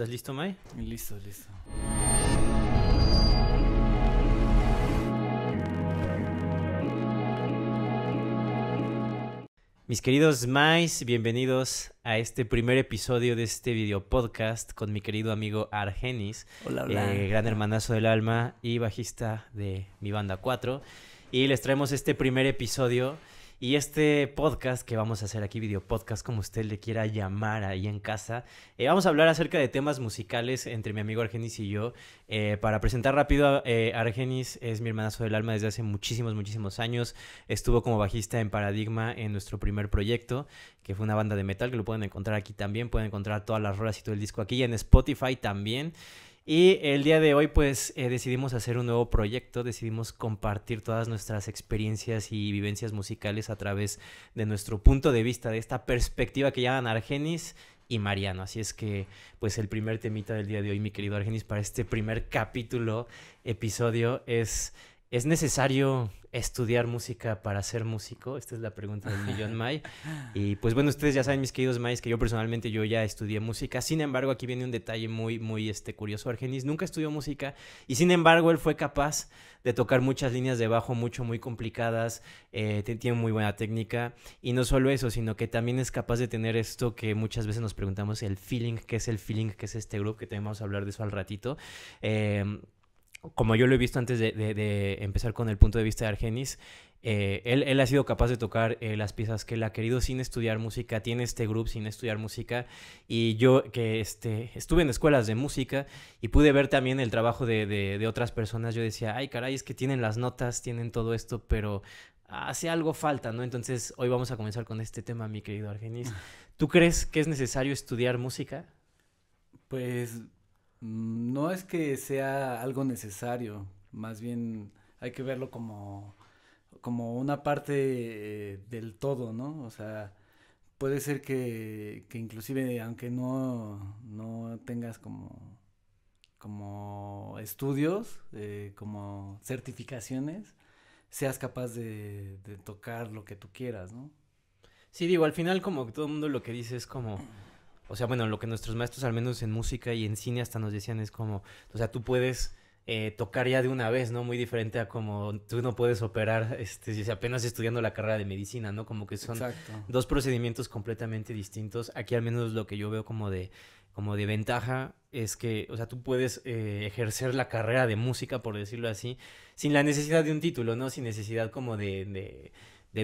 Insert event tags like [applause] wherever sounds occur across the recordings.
¿Estás listo, May? Listo, listo. Mis queridos Mais, bienvenidos a este primer episodio de este video podcast con mi querido amigo Argenis, hola, eh, hola. gran hermanazo del alma y bajista de mi banda 4. Y les traemos este primer episodio y este podcast que vamos a hacer aquí, video podcast, como usted le quiera llamar ahí en casa, eh, vamos a hablar acerca de temas musicales entre mi amigo Argenis y yo. Eh, para presentar rápido, eh, Argenis es mi hermanazo del alma desde hace muchísimos, muchísimos años. Estuvo como bajista en Paradigma en nuestro primer proyecto, que fue una banda de metal que lo pueden encontrar aquí también. Pueden encontrar todas las rolas y todo el disco aquí y en Spotify también. Y el día de hoy pues eh, decidimos hacer un nuevo proyecto, decidimos compartir todas nuestras experiencias y vivencias musicales a través de nuestro punto de vista, de esta perspectiva que llaman Argenis y Mariano. Así es que pues el primer temita del día de hoy, mi querido Argenis, para este primer capítulo, episodio es ¿Es necesario estudiar música para ser músico? Esta es la pregunta del millón May. [laughs] Y pues bueno, ustedes ya saben, mis queridos Mays, que yo personalmente yo ya estudié música. Sin embargo, aquí viene un detalle muy, muy este, curioso. Argenis nunca estudió música y sin embargo él fue capaz de tocar muchas líneas de bajo mucho, muy complicadas. Eh, tiene muy buena técnica. Y no solo eso, sino que también es capaz de tener esto que muchas veces nos preguntamos, el feeling, ¿Qué es el feeling, que es este grupo, que también vamos a hablar de eso al ratito. Eh, como yo lo he visto antes de, empezar con el punto de vista de Argenis, eh, él, ha sido capaz de tocar eh, las piezas que él ha querido sin estudiar música, tiene este grupo sin estudiar música, y yo que este, estuve en escuelas de música y pude ver también el trabajo de, de otras personas, yo decía, ay caray, es que tienen las notas, tienen todo esto, pero hace algo falta, ¿no? Entonces hoy vamos a comenzar con este tema, mi querido Argenis. Ah. ¿Tú crees que es necesario estudiar música? Pues Mm, no es que sea algo necesario, más bien hay que verlo como, como una parte eh, del todo, ¿no? O sea, puede ser que, inclusive aunque no, no tengas como, como estudios, eh, como certificaciones, seas capaz de, de tocar lo que tú quieras, ¿no? Sí, digo, al final como todo el mundo lo que dice es como o sea, bueno, lo que nuestros maestros, al menos en música y en cine, hasta nos decían es como, o sea, tú puedes eh, tocar ya de una vez, ¿no? Muy diferente a como tú no puedes operar, [laughs] este, apenas estudiando la carrera de medicina, ¿no? Como que son dos procedimientos completamente distintos. Aquí al menos lo que yo veo como de, como de ventaja es que, o sea, tú puedes eh, ejercer la carrera de música, por decirlo así, sin la necesidad de un título, ¿no? Sin necesidad como de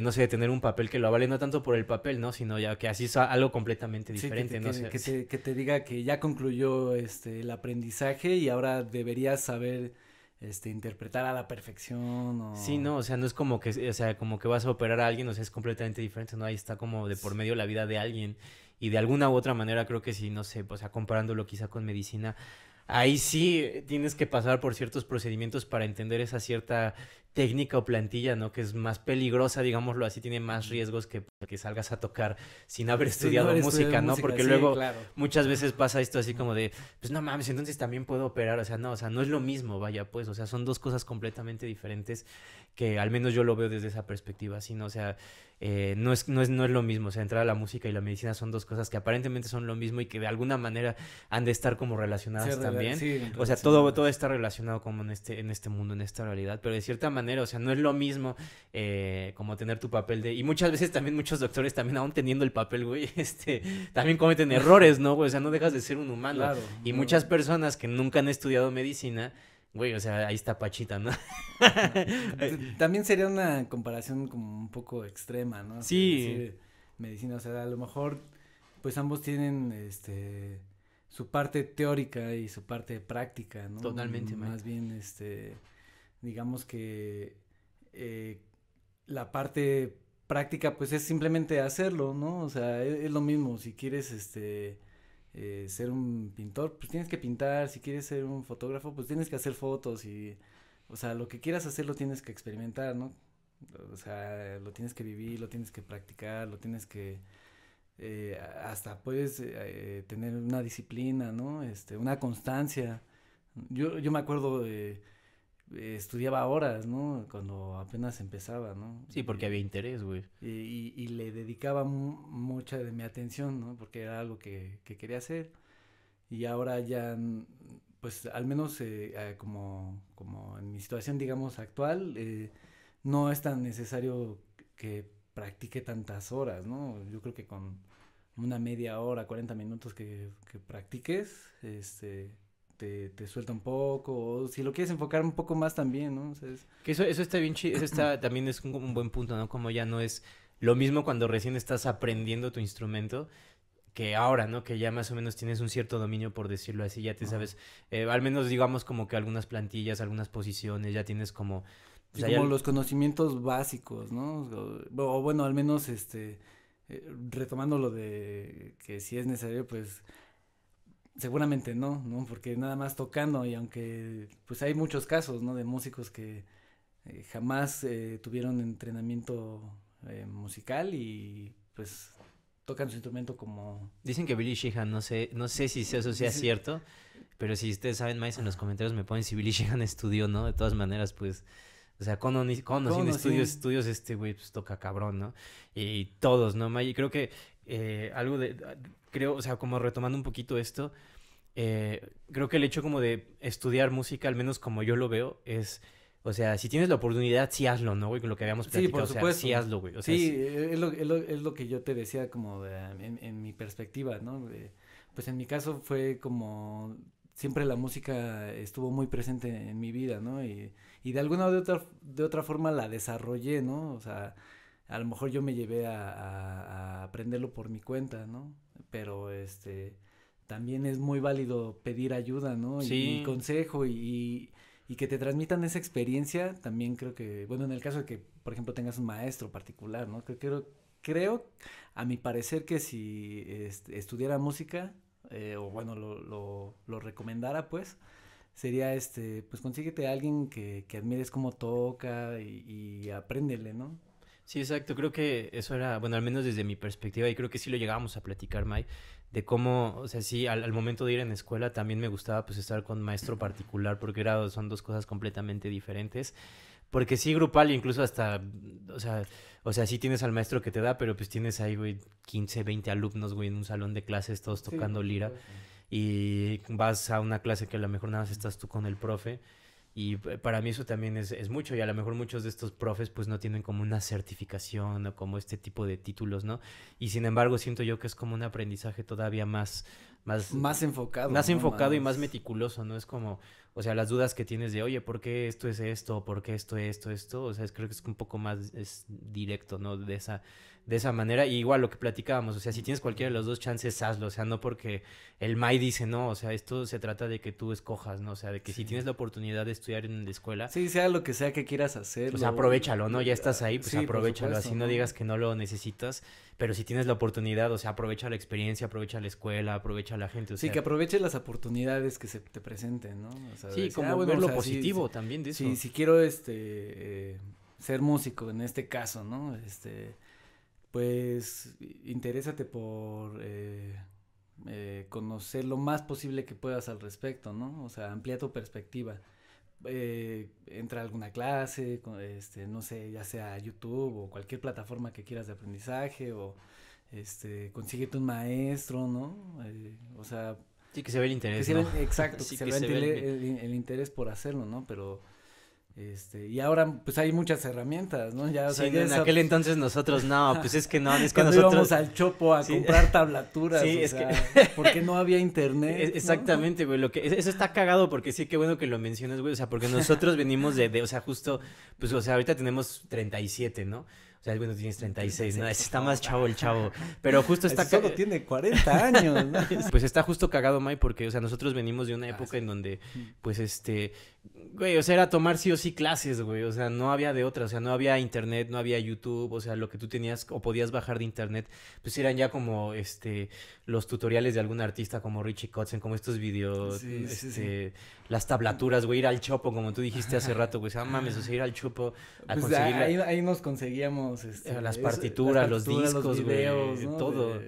no sé, tener un papel que lo avale, no tanto por el papel, ¿no? Sino ya que así es algo completamente diferente, que, ¿no? Te, que, te, diga que ya concluyó este, el aprendizaje y ahora deberías saber este, interpretar a la perfección o... Sí, no, o sea, no es como que, o sea, como que vas a operar a alguien, o sea, es completamente diferente, ¿no? Ahí está como de por medio la vida de alguien y de alguna u otra manera creo que sí, no sé, o sea, comparándolo quizá con medicina, ahí sí tienes que pasar por ciertos procedimientos para entender esa cierta técnica o plantilla, ¿no? Que es más peligrosa, digámoslo así, tiene más riesgos que, que salgas a tocar sin haber estudiado música, ¿no? Porque luego muchas veces pasa esto así como de, pues no mames, entonces también puedo operar, o sea, no, o sea, no es lo mismo, vaya, pues, o sea, son dos cosas completamente diferentes que al menos yo lo veo desde esa perspectiva, no, o sea, eh, no, es, no, es, no es lo mismo, o sea, entrar a la música y la medicina son dos cosas que aparentemente son lo mismo y que de alguna manera han de estar como relacionadas también. o sea, todo, todo está relacionado como en este, en este mundo, en esta realidad, pero de cierta manera o sea, no es lo mismo eh, como tener tu papel de... Y muchas veces también muchos doctores también aún teniendo el papel, güey, [laughs] este, también cometen errores, ¿no? Güey? O sea, no dejas de ser un humano. y muchas personas que nunca han estudiado medicina, Güey, o sea, ahí está Pachita, ¿no? [laughs] También sería una comparación como un poco extrema, ¿no? Sí. Medicina, o sea, a lo mejor, pues ambos tienen, este, su parte teórica y su parte práctica, ¿no? Totalmente. Más bien, este, digamos que eh, la parte práctica pues es simplemente hacerlo, ¿no? O sea, e-, es, lo mismo, si quieres este eh, ser un pintor, pues tienes que pintar, si quieres ser un fotógrafo, pues tienes que hacer fotos y, o sea, lo que quieras hacer lo tienes que experimentar, ¿no? O sea, lo tienes que vivir, lo tienes que practicar, lo tienes que... Eh, hasta puedes tener una disciplina, ¿no? Este, una constancia. Yo, yo me acuerdo, de... Eh, estudiaba horas, ¿no? Cuando apenas empezaba, ¿no? Sí, porque había interés, güey. Y, le dedicaba mucha de mi atención, ¿no? Porque era algo que, quería hacer. Y ahora ya, pues al menos eh, eh, como, como en mi situación, digamos, actual, no es tan necesario que practique tantas horas, ¿no? Yo creo que con una media hora, 40 minutos que, que practiques, este, te, suelta un poco, o si lo quieres enfocar un poco más también, ¿no? Que eso, eso está bien chido, eso está, también es un, un buen punto, ¿no? Como ya no es lo mismo cuando recién estás aprendiendo tu instrumento, que ahora, ¿no? Que ya más o menos tienes un cierto dominio, por decirlo así, ya te sabes, eh, al menos digamos como que algunas plantillas, algunas posiciones, ya tienes como... Pues, como los conocimientos básicos, ¿no? O, bueno, al menos este, eh, retomando lo de que si es necesario, pues Seguramente no, ¿no? Porque nada más tocando y aunque pues hay muchos casos, ¿no? De músicos que eh, jamás eh, tuvieron entrenamiento eh, musical y pues tocan su instrumento como... Dicen que Billy Sheehan, no sé, no sé si eso sea cierto, pero si ustedes saben más en los comentarios me ponen si Billy Sheehan estudió, ¿no? De todas maneras, pues... O sea, con, o, sin estudios, estudios este güey pues toca cabrón, ¿no? Y, todos, ¿no? Y creo que eh, algo de, ah, creo, o sea, como retomando un poquito esto, eh, creo que el hecho como de estudiar música, al menos como yo lo veo, es... O sea, si tienes la oportunidad, sí hazlo, ¿no, güey? Con lo que habíamos platicado. Sí, sea, sí hazlo, güey. sí, eh, es... lo, es, lo, que yo te decía como de, ah, en, mi perspectiva, ¿no? pues en mi caso fue como... Siempre la música estuvo muy presente en mi vida, ¿no? Y, y de alguna o de otra, de otra forma la desarrollé, ¿no? O sea, a lo mejor yo me llevé a, aprenderlo por mi cuenta, ¿no? Pero este también es muy válido pedir ayuda, ¿no? Y, consejo y, que te transmitan esa experiencia, también creo que, bueno, en el caso de que, por ejemplo, tengas un maestro particular, ¿no? Creo, creo, creo a mi parecer que si este, estudiara música, eh, o bueno, lo, lo, recomendara, pues, sería este, pues consíguete a alguien que, admires cómo toca y, y apréndele, ¿no? Sí, exacto. Creo que eso era, bueno, al menos desde mi perspectiva, y creo que sí lo llegábamos a platicar, May, de cómo, o sea, sí, al, momento de ir en escuela también me gustaba pues estar con maestro particular, porque era, son dos cosas completamente diferentes. Porque sí, grupal, incluso hasta, o sea, o sea, sí tienes al maestro que te da, pero pues tienes ahí, güey, 15, 20 alumnos, güey, en un salón de clases, todos tocando lira. Y vas a una clase que a lo mejor nada más estás tú con el profe y para mí eso también es, mucho y a lo mejor muchos de estos profes pues no tienen como una certificación o como este tipo de títulos, ¿no? Y sin embargo siento yo que es como un aprendizaje todavía más... Más, más enfocado. Más enfocado y más meticuloso, ¿no? Es como, o sea, las dudas que tienes de, oye, ¿por qué esto es esto? ¿Por qué esto, esto, esto? O sea, es, creo que es un poco más directo, ¿no? De esa de esa manera. Y igual lo que platicábamos, o sea, si tienes cualquiera de los dos chances, hazlo. O sea, no porque el MAI dice no, o sea, esto se trata de que tú escojas, ¿no? O sea, de que si tienes la oportunidad de estudiar en la escuela. Sí, sea lo que sea que quieras hacer. Pues aprovechalo, ¿no? Ya eh, estás ahí, pues sí, aprovechalo. Así ¿no? digas que no lo necesitas, pero si tienes la oportunidad, o sea, aprovecha la experiencia, aprovecha la escuela, aprovecha la gente. sí, que aproveche las oportunidades que se te presenten, ¿no? O sea, sí, como ah, lo positivo también de eso. Sí, si quiero este eh, ser músico en este caso, ¿no? Este pues interésate por eh, eh, conocer lo más posible que puedas al respecto, ¿no? O sea, amplía tu perspectiva. Eh, entra a alguna clase, este, no sé, ya sea YouTube o cualquier plataforma que quieras de aprendizaje o este, consíguete un maestro, ¿no? o sea... Sí, que se ve el interés, ¿no? Exacto, [laughs] que, se, ve, el interés por hacerlo, ¿no? Pero este, y ahora pues hay muchas herramientas, ¿no? Ya, o sea, en aquel entonces nosotros no, pues es que no, es que Cuando nosotros íbamos al chopo a comprar tablaturas, [laughs] porque no había internet. exactamente, güey, lo que eso está cagado porque sí qué bueno que lo mencionas, güey, o sea, porque nosotros [laughs] venimos de, de o sea, justo pues o sea, ahorita tenemos 37, ¿no? O sea, bueno, tienes 36, ¿no? Está más chavo el chavo. [laughs] Pero justo está... Solo tiene 40 años, ¿no? Pues está justo cagado, May, porque, o sea, nosotros venimos de una ah, época en donde, pues, este, Güey, o sea, era tomar sí o sí clases, güey. O sea, no había de otra. O sea, no había internet, no había YouTube. O sea, lo que tú tenías o podías bajar de internet, pues eran ya como este los tutoriales de algún artista como Richie Kotzen, como estos videos, este, las tablaturas, güey, ir al chopo, como tú dijiste hace rato, güey. O sea, mames, o sea, ir al chopo a pues, conseguir. Ahí, nos conseguíamos este, las, partituras, los discos, güey. Todo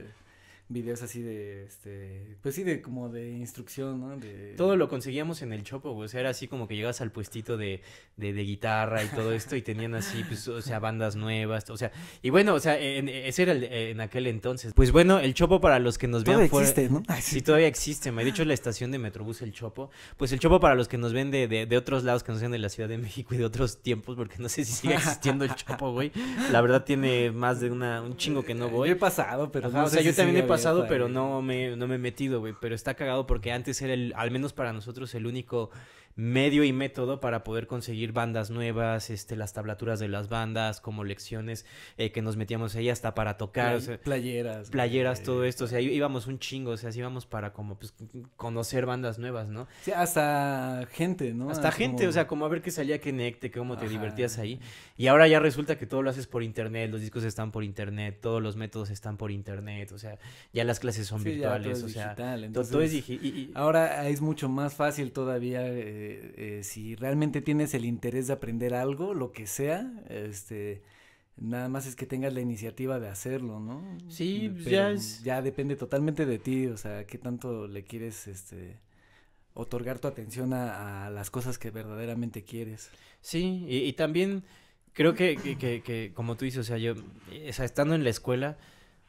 videos así de, este, pues sí, de como de instrucción, ¿no? Todo lo conseguíamos en el Chopo, güey. O sea, era así como que llegas al puestito de, de, guitarra y todo esto y tenían así, pues, o sea, bandas nuevas, o sea, y bueno, o sea, e, ese era en aquel entonces. Pues bueno, el Chopo para los que nos vean Todavía existe, ¿no? [laughs] sí. todavía existe. Me he dicho la estación de Metrobús El Chopo. Pues el Chopo para los que nos ven de, de, otros lados, que no sean de la Ciudad de México y de otros tiempos, porque no sé si sigue existiendo el Chopo, güey. La verdad tiene más de una, un chingo que no voy. Yo he pasado, pero o sea, yo también pasado, pero no me, no me he metido, güey. Pero está cagado porque antes era, el, al menos para nosotros, el único medio y método para poder conseguir bandas nuevas, este, las tablaturas de las bandas, como lecciones eh, que nos metíamos ahí hasta para tocar. playeras. Playeras, todo esto. O sea, íbamos un chingo, o sea, íbamos para como pues, conocer bandas nuevas, ¿no? Sí, hasta gente, ¿no? Hasta gente, o sea, como a ver qué salía, qué necte, cómo te divertías ahí. Y ahora ya resulta que todo lo haces por internet, los discos están por internet, todos los métodos están por internet, o sea, ya las clases son virtuales, o sea, entonces, todo es Ahora es mucho más fácil todavía eh, este, eh, si realmente tienes el interés de aprender algo, lo que sea, este, nada más es que tengas la iniciativa de hacerlo, ¿no? Sí, pues, ya es... Ya depende totalmente de ti, o sea, qué tanto le quieres, este, otorgar tu atención a, las cosas que verdaderamente quieres. Sí, y, también creo que, que, como tú dices, o sea, yo, o sea, estando en la escuela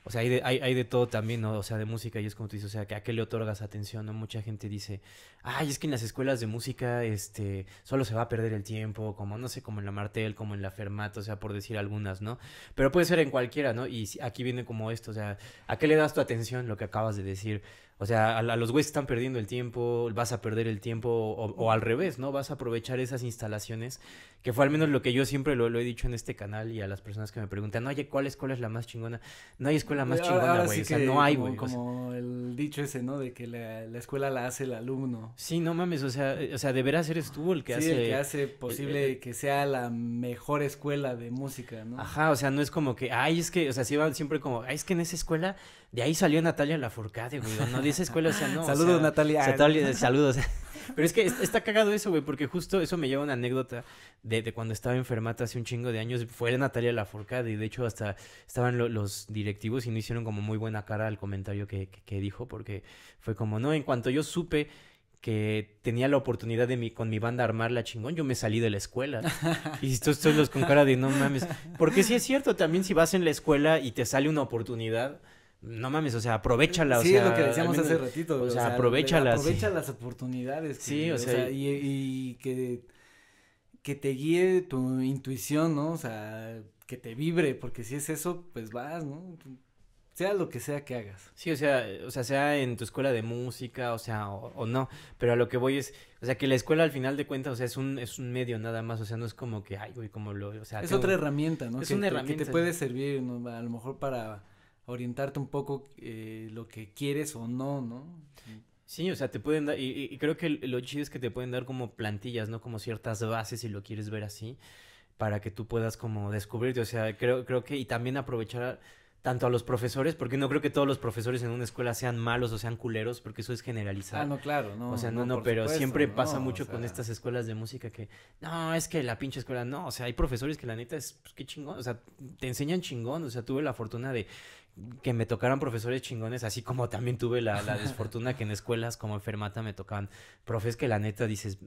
o sea, hay de, hay, de todo también, ¿no? O sea, de música, y es como tú dices, o sea, ¿a qué le otorgas atención? ¿no? Mucha gente dice, ay, es que en las escuelas de música, este, solo se va a perder el tiempo, como, no sé, como en la Martel, como en la Fermat, o sea, por decir algunas, ¿no? Pero puede ser en cualquiera, ¿no? Y aquí viene como esto, o sea, ¿a qué le das tu atención? Lo que acabas de decir. O sea, a, los güeyes están perdiendo el tiempo, vas a perder el tiempo, o, o al revés, ¿no? Vas a aprovechar esas instalaciones que fue al menos lo que yo siempre lo, he dicho en este canal y a las personas que me preguntan, oye, ¿cuál escuela es la más chingona? No hay escuela más chingona, güey, o sea, no hay, güey. Como, el dicho ese, ¿no? De que la, escuela la hace el alumno. Sí, no mames, o sea, eh, o sea, deberás eres tú el que sí, hace. el que hace posible eh, eh, que sea la mejor escuela de música, ¿no? Ajá, o sea, no es como que, ay, es que, o sea, sí va siempre como, ay, es que en esa escuela de ahí salió Natalia Lafourcade, güey, no, de esa escuela, o sea, no. saludos, o sea, Natalia, ah, saludos. [laughs] Pero es que está cagado eso, güey, porque justo eso me lleva una anécdota de, cuando estaba enfermata hace un chingo de años. Fue Natalia Laforcada, y de hecho hasta estaban los directivos y no hicieron como muy buena cara al comentario que, dijo porque fue como, no, en cuanto yo supe que tenía la oportunidad de mi, con mi banda armarla chingón, yo me salí de la escuela. [laughs] y estos, todos los con cara de no mames. Porque sí es cierto, también si vas en la escuela y te sale una oportunidad, no mames, o sea, aprovechala. O sí, es lo que decíamos hace ratito. O, sea, aprovechala. Aprovecha las oportunidades. Que, sí, o sea. y, que, que te guíe tu intuición, ¿no? O sea, que te vibre, porque si es eso, pues vas, ¿no? Sea lo que sea que hagas. Sí, o sea, o sea, sea en tu escuela de música, o sea, o, no, pero a lo que voy es, o sea, que la escuela al final de cuentas, o sea, es un, es un medio nada más, o sea, no es como que, ay, güey, como lo, o sea. Es otra herramienta, ¿no? Es una herramienta. Que te puede servir, ¿no? A lo mejor para orientarte un poco eh, lo que quieres o no, ¿no? Sí, o sea, te pueden dar, y, creo que lo chido es que te pueden dar como plantillas, ¿no? Como ciertas bases, si lo quieres ver así, para que tú puedas como descubrirte, o sea, creo, creo que, y también aprovechar tanto a los profesores, porque no creo que todos los profesores en una escuela sean malos o sean culeros, porque eso es generalizar. Ah, no, claro, no. O sea, no, no, pero siempre pasa mucho con estas escuelas de música que, no, es que la pinche escuela, no, o sea, hay profesores que la neta es, pues, qué chingón, o sea, te enseñan chingón, o sea, tuve la fortuna de que me tocaran profesores chingones, así como también tuve la, la desfortuna que en escuelas como enfermata me tocaban profes que la neta dices,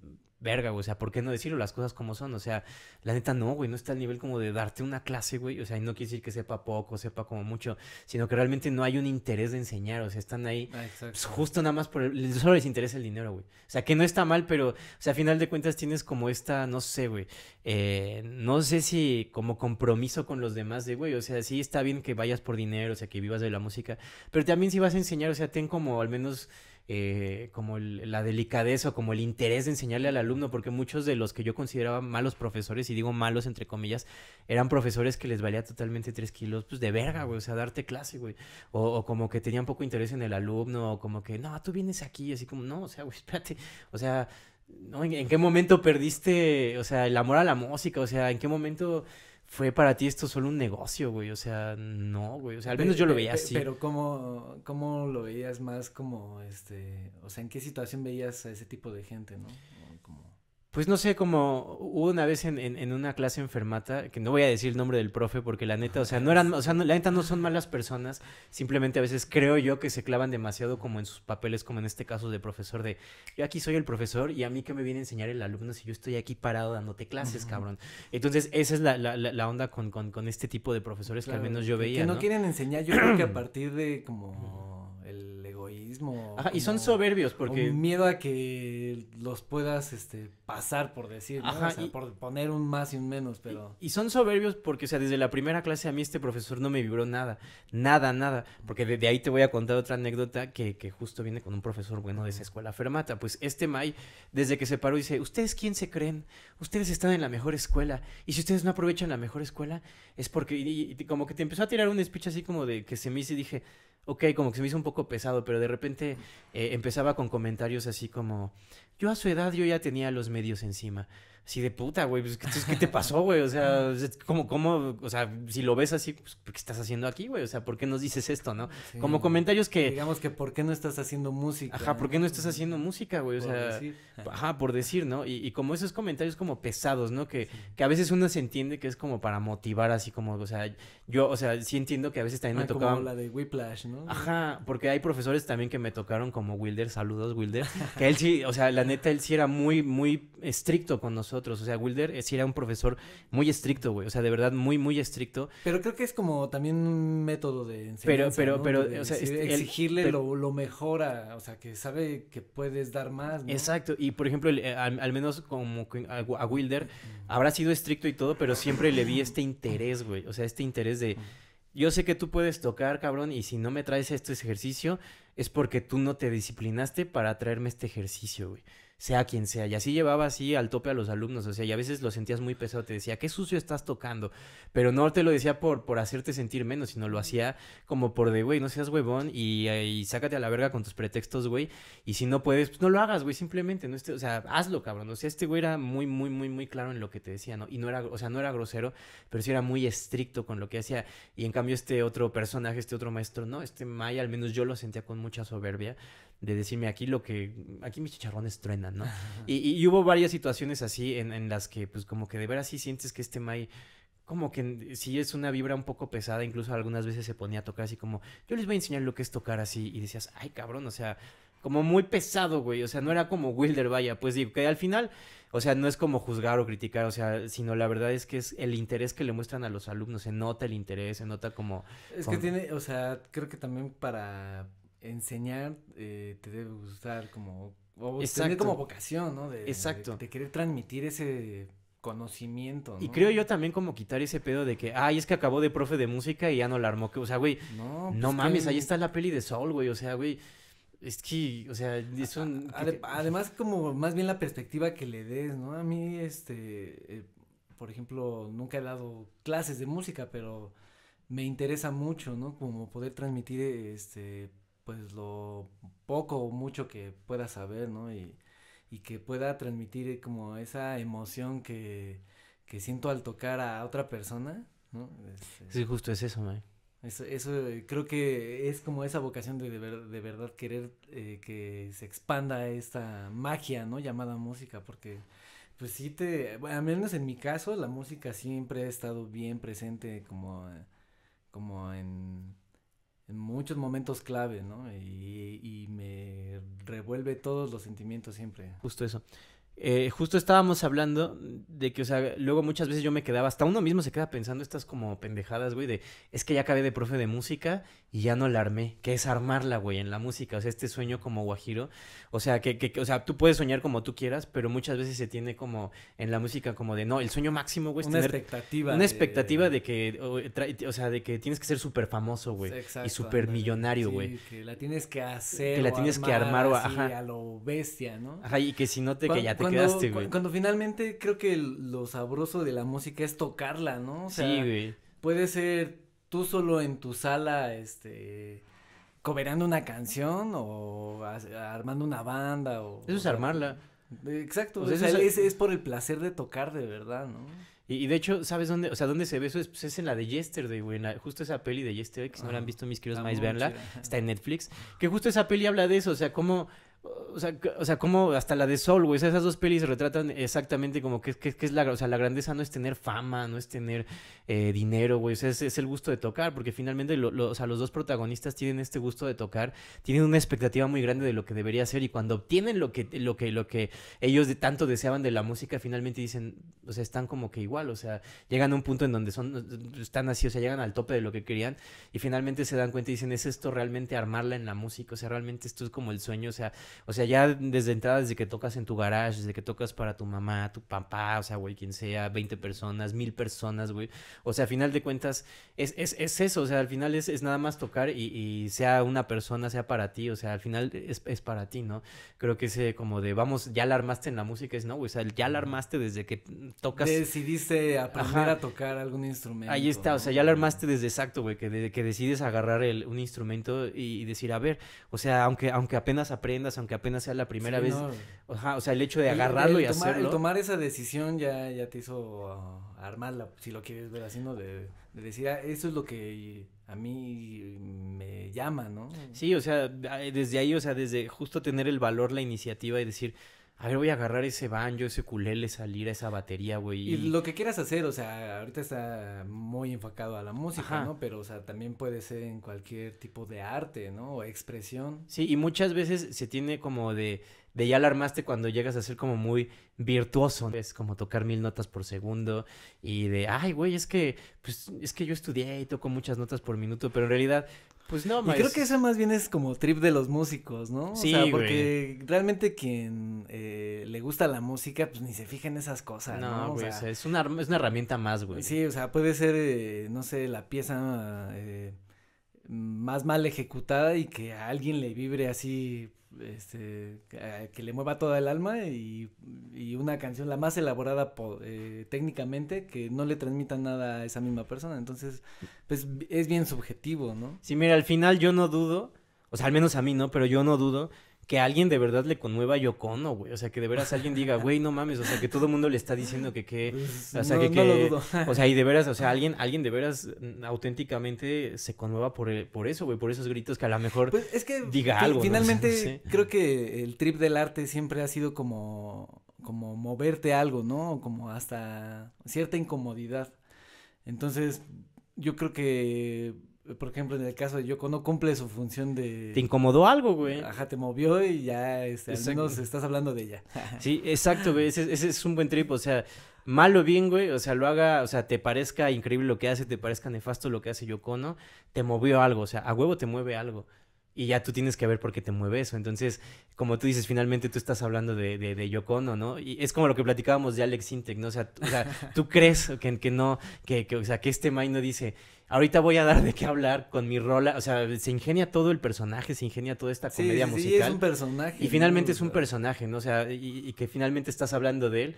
verga, güey, o sea, ¿por qué no decirlo las cosas como son? O sea, la neta no, güey, no está al nivel como de darte una clase, güey, o sea, no quiere decir que sepa poco, sepa como mucho, sino que realmente no hay un interés de enseñar, o sea, están ahí ah, pues, justo nada más por el, solo les interesa el dinero, güey. O sea, que no está mal, pero, o sea, a final de cuentas tienes como esta, no sé, güey, eh, no sé si como compromiso con los demás de, güey, o sea, sí está bien que vayas por dinero, o sea, que vivas de la música, pero también si vas a enseñar, o sea, ten como al menos eh, como la delicadeza o como el interés de enseñarle al alumno, porque muchos de los que yo consideraba malos profesores, y digo malos entre comillas, eran profesores que les valía totalmente tres kilos, pues de verga, güey, o sea, darte clase, güey, o, como que tenían poco interés en el alumno, o como que, no, tú vienes aquí, así como, no, o sea, güey, [laughs] espérate, o sea, no, ¿en qué momento perdiste, o sea, el amor a la música, o sea, en qué momento fue para ti esto solo un negocio, güey. O sea, no, güey. O sea, al menos yo lo veía así. Pero, ¿cómo, ¿cómo lo veías más como, este, o sea, en qué situación veías a ese tipo de gente, no? pues no sé, como hubo una vez en, una clase enfermata, que no voy a decir el nombre del profe porque la neta, o sea, no eran, o sea, la neta no son malas personas, simplemente a veces creo yo que se clavan demasiado como en sus papeles, como en este caso de profesor de, yo aquí soy el profesor y a mí que me viene a enseñar el alumno si yo estoy aquí parado dándote clases, cabrón. Entonces, esa es la, la, la onda con, este tipo de profesores que al menos yo veía. Que ¿no? quieren enseñar, yo creo que a partir de como y son soberbios porque. miedo a que los puedas este, pasar, por decir, por poner un más y un menos, pero. Y, son soberbios porque, o sea, desde la primera clase a mí este profesor no me vibró nada. Nada, nada. Porque de, ahí te voy a contar otra anécdota que, justo viene con un profesor bueno de esa escuela fermata. Pues este May, desde que se paró, dice: ¿Ustedes quién se creen? Ustedes están en la mejor escuela. Y si ustedes no aprovechan la mejor escuela, es porque. como que te empezó a tirar un speech así como de que se me hizo y dije ok, como que se me hizo un poco pesado, pero de repente eh, empezaba con comentarios así como, yo a su edad yo ya tenía los medios encima. Sí, de puta, güey, pues, ¿qué te pasó, güey? O sea, ¿cómo, cómo, o sea, si lo ves así, pues, ¿qué estás haciendo aquí, güey? O sea, ¿por qué nos dices esto, no? Como comentarios que... Digamos que ¿por qué no estás haciendo música? Ajá, ¿por qué no estás haciendo música, güey? O por sea, decir. ajá, por decir, ¿no? Y, como esos comentarios como pesados, ¿no? Que, que a veces uno se entiende que es como para motivar así como, o sea, yo, o sea, sí entiendo que a veces también me tocaba... Ah, como la de Whiplash, ¿no? Ajá, porque hay profesores también que me tocaron como Wilder, saludos, Wilder, que él sí, o sea, la neta, él sí era muy, muy estricto con nosotros o sea, Wilder eh, sí era un profesor muy estricto, güey. O sea, de verdad, muy, muy estricto. Pero creo que es como también un método de enseñanza. Pero, pero, pero, o sea, este, exigirle lo, lo, mejor o sea, que sabe que puedes dar más. Exacto. Y por ejemplo, eh, al, menos como a, Wilder, habrá sido estricto y todo, pero siempre le vi este interés, güey. O sea, este interés de. Yo sé que tú puedes tocar, cabrón, y si no me traes este ejercicio, es porque tú no te disciplinaste para traerme este ejercicio, güey sea quien sea. Y así llevaba así al tope a los alumnos, o sea, y a veces lo sentías muy pesado, te decía, qué sucio estás tocando. Pero no te lo decía por, por hacerte sentir menos, sino lo hacía como por de, güey, no seas huevón eh, y, sácate a la verga con tus pretextos, güey. Y si no puedes, pues no lo hagas, güey, simplemente, no esté, o sea, hazlo, cabrón. O sea, este güey era muy, muy, muy, muy claro en lo que te decía, ¿no? Y no era, o sea, no era grosero, pero sí era muy estricto con lo que hacía. Y en cambio este otro personaje, este otro maestro, ¿no? Este Maya, al menos yo lo sentía con mucha soberbia de decirme aquí lo que, aquí mis chicharrones truenan, ¿no? Y, hubo varias situaciones así en, las que pues como que de veras sí sientes que este May como que si es una vibra un poco pesada, incluso algunas veces se ponía a tocar así como, yo les voy a enseñar lo que es tocar así, y decías, ay cabrón, o sea, como muy pesado, güey, o sea, no era como Wilder, vaya, pues digo, que al final, o sea, no es como juzgar o criticar, o sea, sino la verdad es que es el interés que le muestran a los alumnos, se nota el interés, se nota como... Es que tiene, o sea, creo que también para enseñar eh, te debe gustar como... O como vocación, ¿no? Exacto. De, querer transmitir ese conocimiento. ¿no? Y creo yo también como quitar ese pedo de que, ay, es que acabó de profe de música y ya no la armó. O sea, güey, no, no pues mames, ahí está la peli de Soul, güey. O sea, güey, es que, o sea, es un... Además, como más bien la perspectiva que le des, ¿no? A mí, este, eh, por ejemplo, nunca he dado clases de música, pero me interesa mucho, ¿no? Como poder transmitir, este, pues lo poco o mucho que pueda saber, ¿no? Y, que pueda transmitir como esa emoción que, que siento al tocar a otra persona, ¿no? Este sí, justo es eso, ¿no? Eso, eh, creo que es como esa vocación de, de, verdad querer eh, que se expanda esta magia, ¿no? Llamada música, porque pues sí te, a al menos en mi caso, la música siempre ha estado bien presente como, como en, en muchos momentos clave, ¿no? Y, y me revuelve todos los sentimientos siempre. Justo eso. Eh, justo estábamos hablando de que, o sea, luego muchas veces yo me quedaba, hasta uno mismo se queda pensando estas como pendejadas, güey, de es que ya acabé de profe de música y ya no la armé, que es armarla, güey, en la música, o sea, este sueño como guajiro, o sea, que, que, o sea, tú puedes soñar como tú quieras, pero muchas veces se tiene como en la música como de, no, el sueño máximo, güey, es una tener expectativa. Una expectativa de que, eh, o, sea, de que tienes que ser súper famoso, güey, y súper millonario, güey. que la tienes que hacer. Que la tienes que armar, o, A lo bestia, ¿no? Ajá, y que si no te, que ya te cuando finalmente creo que lo sabroso de la música es tocarla, ¿no? sí, güey. Puede ser tú solo en tu sala, este, coberando una canción o armando una banda o... Eso es armarla. Exacto, o sea, es, por el placer de tocar de verdad, ¿no? Y, de hecho, ¿sabes dónde? O sea, ¿dónde se ve eso? Es, pues, en la de Yesterday, güey. justo esa peli de Yesterday, que si no la han visto mis queridos más, veanla. Está en Netflix. Que justo esa peli habla de eso, o sea, cómo o sea, o sea, como hasta la de Sol, güey. esas dos pelis retratan exactamente como que, es la... O sea, la grandeza no es tener fama, no es tener eh, dinero, güey. es, el gusto de tocar, porque finalmente lo, o sea, los dos protagonistas tienen este gusto de tocar, tienen una expectativa muy grande de lo que debería ser y cuando obtienen lo que, lo que, lo que ellos de tanto deseaban de la música, finalmente dicen, o sea, están como que igual, o sea, llegan a un punto en donde son, están así, o sea, llegan al tope de lo que querían y finalmente se dan cuenta y dicen, ¿es esto realmente armarla en la música? O sea, realmente esto es como el sueño, o sea... O sea, ya desde entrada, desde que tocas en tu garage, desde que tocas para tu mamá, tu papá, o sea, güey, quien sea, 20 personas, mil personas, güey. O sea, al final de cuentas, es, es, es eso, o sea, al final es, es nada más tocar y, y, sea una persona, sea para ti, o sea, al final es, es para ti, ¿no? Creo que ese como de, vamos, ya la armaste en la música, es, ¿no? O sea, ya la armaste desde que tocas. Decidiste aprender a tocar algún instrumento. Ahí está, o sea, ya la armaste desde exacto, güey, que, que decides agarrar el, un instrumento y, y, decir, a ver, o sea, aunque, aunque apenas aprendas, aunque apenas sea la primera vez. o sea, el hecho de agarrarlo y hacerlo. El tomar esa decisión ya, ya te hizo uh, armarla, si lo quieres ver así, ¿no? De, decir, ah, eso es lo que a mí me llama, ¿no? Sí, o sea, desde ahí, o sea, desde justo tener el valor, la iniciativa y decir, a ver, voy a agarrar ese banjo, ese culele, salir a esa batería, güey. Y lo que quieras hacer, o sea, ahorita está muy enfocado a la música, ¿no? Pero, o sea, también puede ser en cualquier tipo de arte, ¿no? O expresión. Sí, y muchas veces se tiene como de, de ya alarmaste cuando llegas a ser como muy virtuoso. Es como tocar mil notas por segundo y de, ay, güey, es que, pues, es que yo estudié y toco muchas notas por minuto, pero en realidad pues no, más. Y creo que eso más bien es como trip de los músicos, ¿no? Sí, o sea, porque realmente quien eh, le gusta la música, pues ni se fija en esas cosas, ¿no? Güey, o sea, es una, herramienta más, güey. Sí, o sea, puede ser, eh, no sé, la pieza eh, más mal ejecutada y que a alguien le vibre así este, eh, que, le mueva toda el alma y, y una canción la más elaborada eh, técnicamente que no le transmita nada a esa misma persona. Entonces, pues es bien subjetivo, ¿no? Sí, mira, al final yo no dudo, o sea, al menos a mí no, pero yo no dudo que alguien de verdad le conmueva yo cono güey. O sea, que de veras alguien diga, güey, no mames. O sea, que todo el mundo le está diciendo que qué. Pues, o sea, no, que, no lo dudo. [laughs] O sea, y de veras, o sea, alguien, alguien de veras auténticamente se conmueva por, por eso, güey. Por esos gritos que a lo mejor pues, es que diga algo. Finalmente, [laughs] creo que el trip del arte siempre ha sido como, como moverte algo, ¿no? Como hasta cierta incomodidad. Entonces, yo creo que por ejemplo, en el caso de Yoko, cumple su función de... Te incomodó algo, güey. Ajá, te movió y ya, este, al menos estás hablando de ella. [laughs] sí, exacto, güey, ese, es un buen trip, o sea, malo bien, güey, o sea, lo haga, o sea, te parezca increíble lo que hace, te parezca nefasto lo que hace Yoko, Te movió algo, o sea, a huevo te mueve algo. Y ya tú tienes que ver por qué te mueve eso. Entonces, como tú dices, finalmente tú estás hablando de, de, ¿no? Y es como lo que platicábamos de Alex ¿no? O sea, tú crees que, que no, que, que, o sea, que este May no dice, ahorita voy a dar de qué hablar con mi rola. O sea, se ingenia todo el personaje, se ingenia toda esta comedia musical. Sí, es un personaje. Y finalmente es un personaje, ¿no? O sea, y que finalmente estás hablando de él.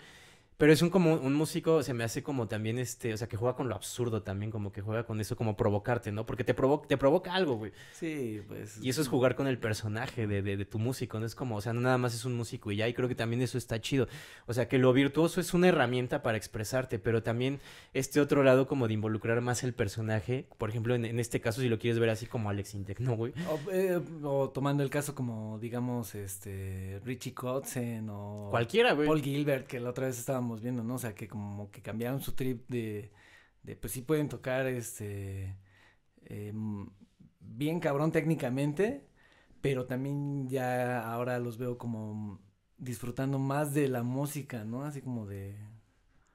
Pero es un como un músico, se me hace como también este, o sea, que juega con lo absurdo también, como que juega con eso, como provocarte, ¿no? Porque te, te provoca algo, güey. Sí, pues. Y eso es jugar con el personaje de, de, tu músico, ¿no? Es como, o sea, no nada más es un músico y ya, y creo que también eso está chido. O sea, que lo virtuoso es una herramienta para expresarte, pero también este otro lado como de involucrar más el personaje, por ejemplo, en, este caso, si lo quieres ver así como Alex Intec, ¿no, güey? Eh, o, tomando el caso como, digamos, este, Richie Kotzen o... Cualquiera, güey. Paul Gilbert, que la otra vez estábamos viendo, ¿no? O sea, que como que cambiaron su trip de, pues sí pueden tocar este em, bien cabrón técnicamente, pero también ya ahora los veo como disfrutando más de la música, ¿no? Así como de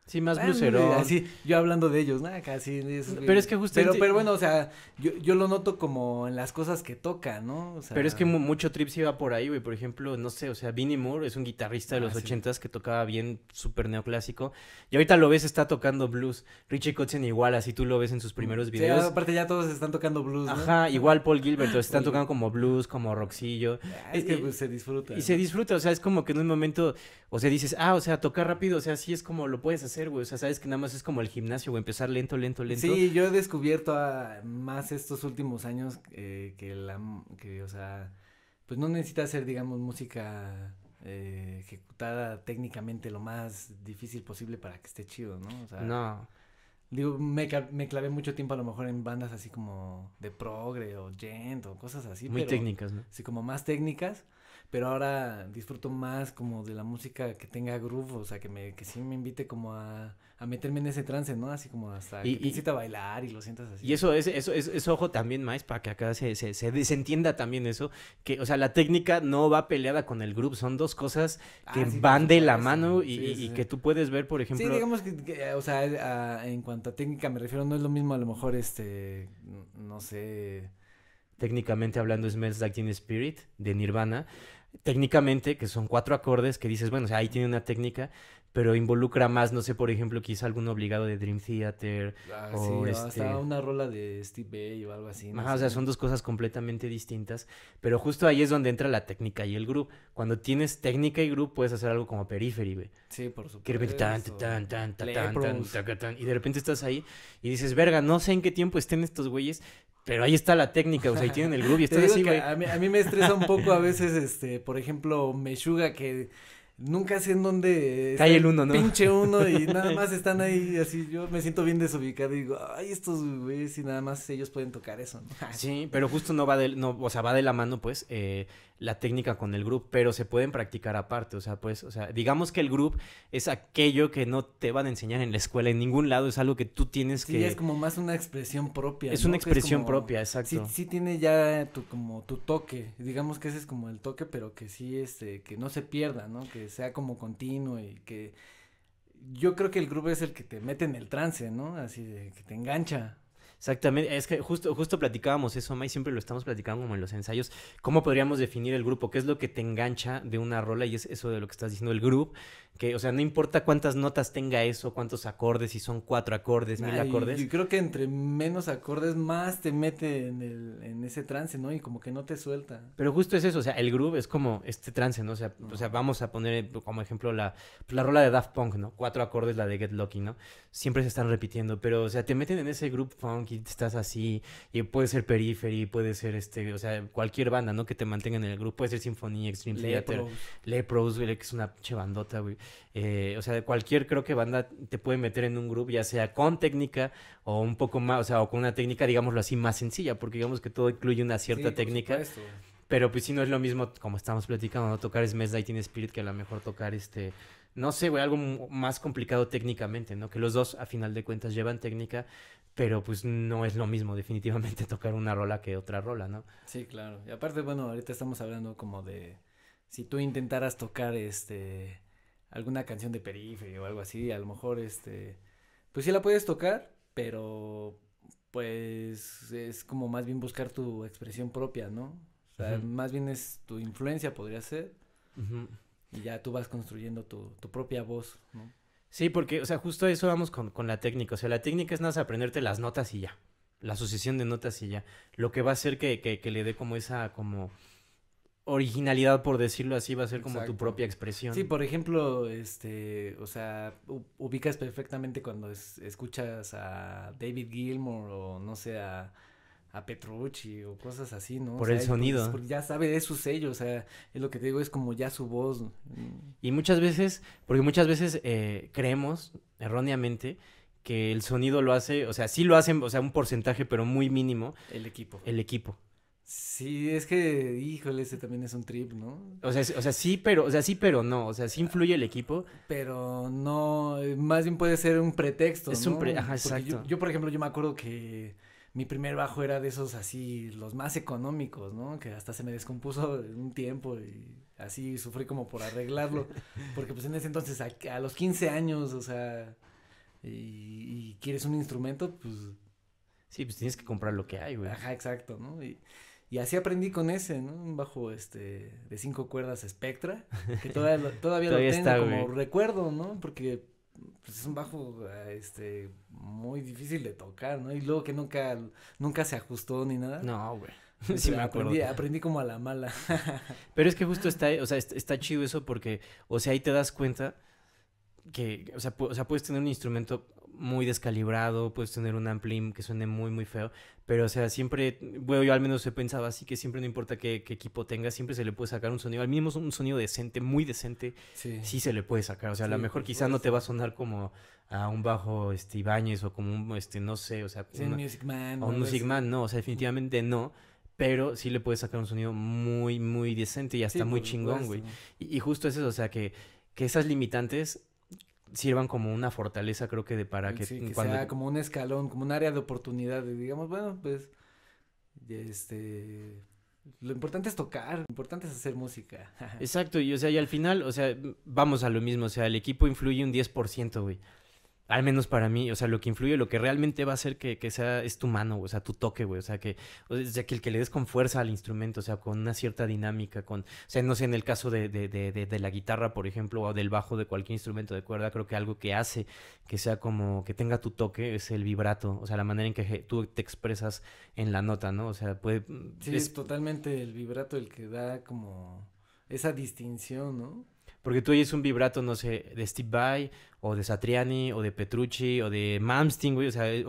Sí, más blusero. Así, yo hablando de ellos, nada, casi. pero es que justo. Pero, pero bueno, o sea, yo, lo noto como en las cosas que toca, ¿no? pero es que mucho trip se iba por ahí, güey. Por ejemplo, no sé, o sea, Vinnie Moore es un guitarrista de ah, los ochentas que tocaba bien súper neoclásico. Y ahorita lo ves, está tocando blues. Richie Kotzen igual, así tú lo ves en sus primeros videos. Sí, aparte ya todos están tocando blues, ¿no? Ajá, igual Paul Gilbert, están tocando como blues, como roxillo. Ah, es que pues, se disfruta. Y se disfruta, o sea, es como que en un momento, o sea, dices, ah, o sea, toca rápido, o sea, sí es como lo puedes hacer o sea, sabes que nada más es como el gimnasio, güey, empezar lento, lento, lento. Sí, yo he descubierto ah, más estos últimos años eh, que la, que, o sea, pues no necesita hacer, digamos, música eh, ejecutada técnicamente lo más difícil posible para que esté chido, ¿no? O sea, no. Digo, me, me, clavé mucho tiempo a lo mejor en bandas así como de progre o gent o cosas así. Muy técnicas, ¿no? Sí, como más técnicas pero ahora disfruto más como de la música que tenga groove, o sea, que, me, que sí me invite como a, a meterme en ese trance, ¿no? Así como hasta y, que bailar y lo sientas así. Y eso es, eso es, es ojo también, más para que acá se, se, se, desentienda también eso, que, o sea, la técnica no va peleada con el groove, son dos cosas ah, que van de la mano y, y, que tú puedes ver, por ejemplo. Sí, digamos que, o sea, en cuanto a técnica me refiero, no es lo mismo a lo mejor este, no sé técnicamente hablando es Smells Like Teen Spirit de Nirvana, técnicamente, que son cuatro acordes que dices, bueno, o sea, ahí tiene una técnica, pero involucra más, no sé, por ejemplo, quizá algún obligado de Dream Theater. Ah, o hasta este una rola de Steve Bay o algo así. Ajá, o sea, son dos cosas completamente distintas, pero justo ahí es donde entra la técnica y el groove. Cuando tienes técnica y groove, puedes hacer algo como Periphery, güey. Sí, por supuesto. y de repente estás ahí y dices, verga, no sé en qué tiempo estén estos güeyes, pero ahí está la técnica, o sea, ahí tienen el groove y [laughs] así, A mí, me estresa un poco a veces, este, por ejemplo, Meshuga, que Nunca sé en dónde. Cae el uno, ¿no? Pinche uno y [laughs] nada más están ahí así. Yo me siento bien desubicado y digo, ay, estos güeyes y nada más ellos pueden tocar eso, ¿no? [laughs] Sí, pero justo no va de, no, o sea, va de la mano, pues, eh, la técnica con el grupo, pero se pueden practicar aparte, o sea, pues, o sea, digamos que el grupo es aquello que no te van a enseñar en la escuela, en ningún lado, es algo que tú tienes que. Sí, es como más una expresión propia. Es una expresión propia, exacto. Sí, sí tiene ya tu, como tu toque, digamos que ese es como el toque, pero que sí, este, que no se pierda, ¿no? Que sea como continuo y que yo creo que el grupo es el que te mete en el trance, ¿no? Así que te engancha. Exactamente, es que justo, justo platicábamos eso, May, siempre lo estamos platicando como en los ensayos, cómo podríamos definir el grupo, qué es lo que te engancha de una rola y es eso de lo que estás diciendo, el grupo, que, o sea, no importa cuántas notas tenga eso, cuántos acordes, si son cuatro acordes, mil acordes. Yo creo que entre menos acordes más te mete en, el, ese trance, ¿no? Y como que no te suelta. Pero justo es eso, o sea, el groove es como este trance, ¿no? O sea, O sea vamos a poner como ejemplo la, pues, la rola de Daft Punk, ¿no? Cuatro acordes, la de Get Lucky, ¿no? Siempre se están repitiendo, pero, o sea, te meten en ese groove funk y estás así, y puede ser Periphery, puede ser este, o sea, cualquier banda, ¿no? Que te mantenga en el grupo, puede ser Sinfonía, Extreme Theater, Lepros, que es una che bandota, güey. Eh, o sea, de cualquier creo que banda te puede meter en un grupo, ya sea con técnica o un poco más, o sea, o con una técnica, digámoslo así, más sencilla, porque digamos que todo incluye una cierta técnica. pero pues si no es lo mismo, como estamos platicando, ¿no? tocar Smash tiene Spirit que a lo mejor tocar este, no sé, güey, algo más complicado técnicamente, ¿no? Que los dos a final de cuentas llevan técnica, pero pues no es lo mismo definitivamente [laughs] tocar una rola que otra rola, ¿no? Sí, claro. Y aparte, bueno, ahorita estamos hablando como de si tú intentaras tocar este alguna canción de Periferia o algo así, a lo mejor este, pues sí la puedes tocar, pero pues es como más bien buscar tu expresión propia, ¿no? O sea, más bien es tu influencia podría ser. Y ya tú vas construyendo tu, propia voz, ¿no? Sí, porque, o sea, justo eso vamos con, la técnica. O sea, la técnica es nada más aprenderte las notas y ya. La sucesión de notas y ya. Lo que va a hacer que, que le dé como esa, como originalidad, por decirlo así, va a ser como tu propia expresión. Sí, por ejemplo, este, o sea, ubicas perfectamente cuando escuchas a David Gilmour o no sé, a, Petrucci o cosas así, ¿no? Por el sonido. ya sabe, de su sello, o sea, es lo que te digo, es como ya su voz. Y muchas veces, porque muchas veces eh, creemos erróneamente que el sonido lo hace, o sea, sí lo hacen, o sea, un porcentaje, pero muy mínimo. El equipo. El equipo. Sí, es que, híjole, ese también es un trip, ¿no? O sea, o sea, sí, pero, o sea, sí, pero no. O sea, sí influye el equipo. Pero no, eh, más bien puede ser un pretexto. Es un pretexto. Ajá, exacto. Yo, por ejemplo, yo me acuerdo que mi primer bajo era de esos así, los más económicos, ¿no? Que hasta se me descompuso en un tiempo y así sufrí como por arreglarlo. [laughs] Porque pues en ese entonces, a, los 15 años, o sea, y, y quieres un instrumento, pues... Sí, pues tienes que comprar lo que hay, güey. Ajá, exacto, ¿no? Y, y así aprendí con ese, ¿no? Un bajo este de cinco cuerdas espectra, que [laughs] todavía lo, todavía, lo tengo como recuerdo, ¿no? Porque pues, es un bajo ah, este muy difícil de tocar, ¿no? Y luego que nunca nunca se ajustó ni nada. No, güey. [laughs] [laughs] sí, me Aprendí, aprendí, como a la mala. Pero es que justo está, o sea, está chido eso porque, o sea, ahí te das cuenta que, o sea, o sea, puedes tener un instrumento muy descalibrado, puedes tener un amplim que suene muy, muy feo, pero o sea, siempre, bueno, yo al menos he pensado así que siempre no importa qué, equipo tengas, siempre se le puede sacar un sonido, al menos un sonido decente, muy decente, sí, se le puede sacar, o sea, a lo mejor quizá no te va a sonar como a un bajo este, Ibáñez o como un, este, no sé, o sea, un Music Man, o un Music Man, no, o sea, definitivamente no, pero sí le puedes sacar un sonido muy, muy decente y hasta muy chingón, güey. Y, justo es eso, o sea, que que esas limitantes sirvan como una fortaleza, creo que de para que, sí, que sea como un escalón, como un área de oportunidad, digamos, bueno, pues este lo importante es tocar, lo importante es hacer música. [laughs] Exacto, y o sea, y al final, o sea, vamos a lo mismo, o sea, el equipo influye un 10%, güey. Al menos para mí, o sea, lo que influye, lo que realmente va a hacer que, sea, es tu mano, o sea, tu toque, güey, o sea, que, o que el que le des con fuerza al instrumento, o sea, con una cierta dinámica, con, o sea, no sé, en el caso de, de, de, de, la guitarra, por ejemplo, o del bajo, de cualquier instrumento de cuerda, creo que algo que hace que sea como, que tenga tu toque es el vibrato, o sea, la manera en que tú te expresas en la nota, ¿no? O sea, puede... Sí, es totalmente el vibrato el que da como esa distinción, ¿no? Porque tú oyes un vibrato, no sé, de Steve Vai, o de Satriani, o de Petrucci, o de Malmsteen, O sea, eh,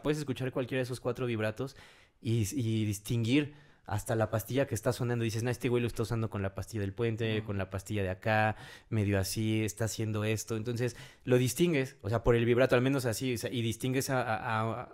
puedes escuchar cualquiera de esos cuatro vibratos y, distinguir hasta la pastilla que está sonando. Dices, no, este güey lo está usando con la pastilla del puente, con la pastilla de acá, medio así, está haciendo esto. Entonces, lo distingues, o sea, por el vibrato, al menos así, y distingues a,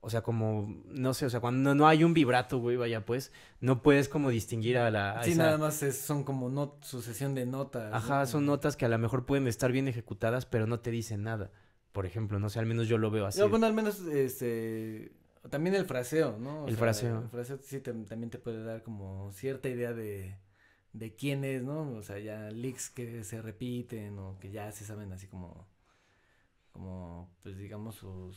o sea, como, no sé, o sea, cuando no hay un vibrato, güey, vaya, pues, no puedes como distinguir a la... sí, nada más son como sucesión de notas. Ajá, son notas que a lo mejor pueden estar bien ejecutadas, pero no te dicen nada. Por ejemplo, no sé, al menos yo lo veo así. No, bueno, al menos, este, también el fraseo, ¿no? el fraseo. El fraseo sí también te puede dar como cierta idea de, de quién es, ¿no? O sea, ya leaks que se repiten o que ya se saben así como, como, pues, digamos, sus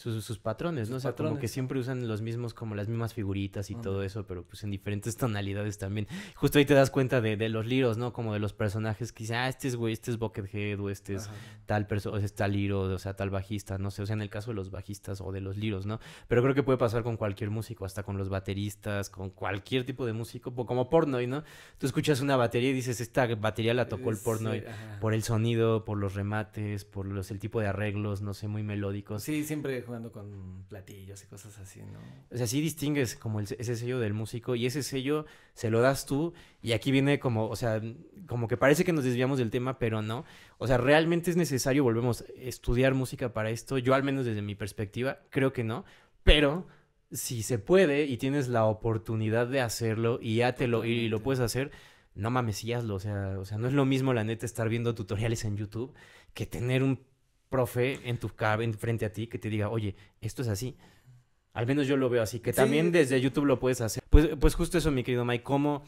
sus, patrones, ¿no? O sea, como que siempre usan los mismos, como las mismas figuritas y todo eso, pero pues en diferentes [laughs] tonalidades también. Justo ahí te das cuenta de, de los liros, ¿no? Como de los personajes que dicen, ah, este es güey, este es Buckethead, o este es tal persona, o sea, tal liro, o sea, tal bajista, no sé, o sea, en el caso de los bajistas o de los liros, ¿no? Pero creo que puede pasar con cualquier músico, hasta con los bateristas, con cualquier tipo de músico, como porno, ¿no? Tú escuchas una batería y dices, esta batería la tocó el eh, porno, por el sonido, por los remates, por los, el tipo de arreglos, no sé, muy melódicos. Sí, siempre jugando con platillos y cosas así, ¿no? O sea, sí distingues como ese sello del músico y ese sello se lo das tú y aquí viene como, o sea, como que parece que nos desviamos del tema, pero no. O sea, realmente es necesario, volvemos, estudiar música para esto. Yo al menos desde mi perspectiva, creo que no, pero si se puede y tienes la oportunidad de hacerlo y ya te lo, y, lo puedes hacer, no mames, y hazlo. O sea, o sea, no es lo mismo, la neta, estar viendo tutoriales en YouTube que tener un profe en tu en frente a ti, que te diga, oye, esto es así. Al menos yo lo veo así, que también desde YouTube lo puedes hacer. Pues, pues justo eso, mi querido Mike, cómo,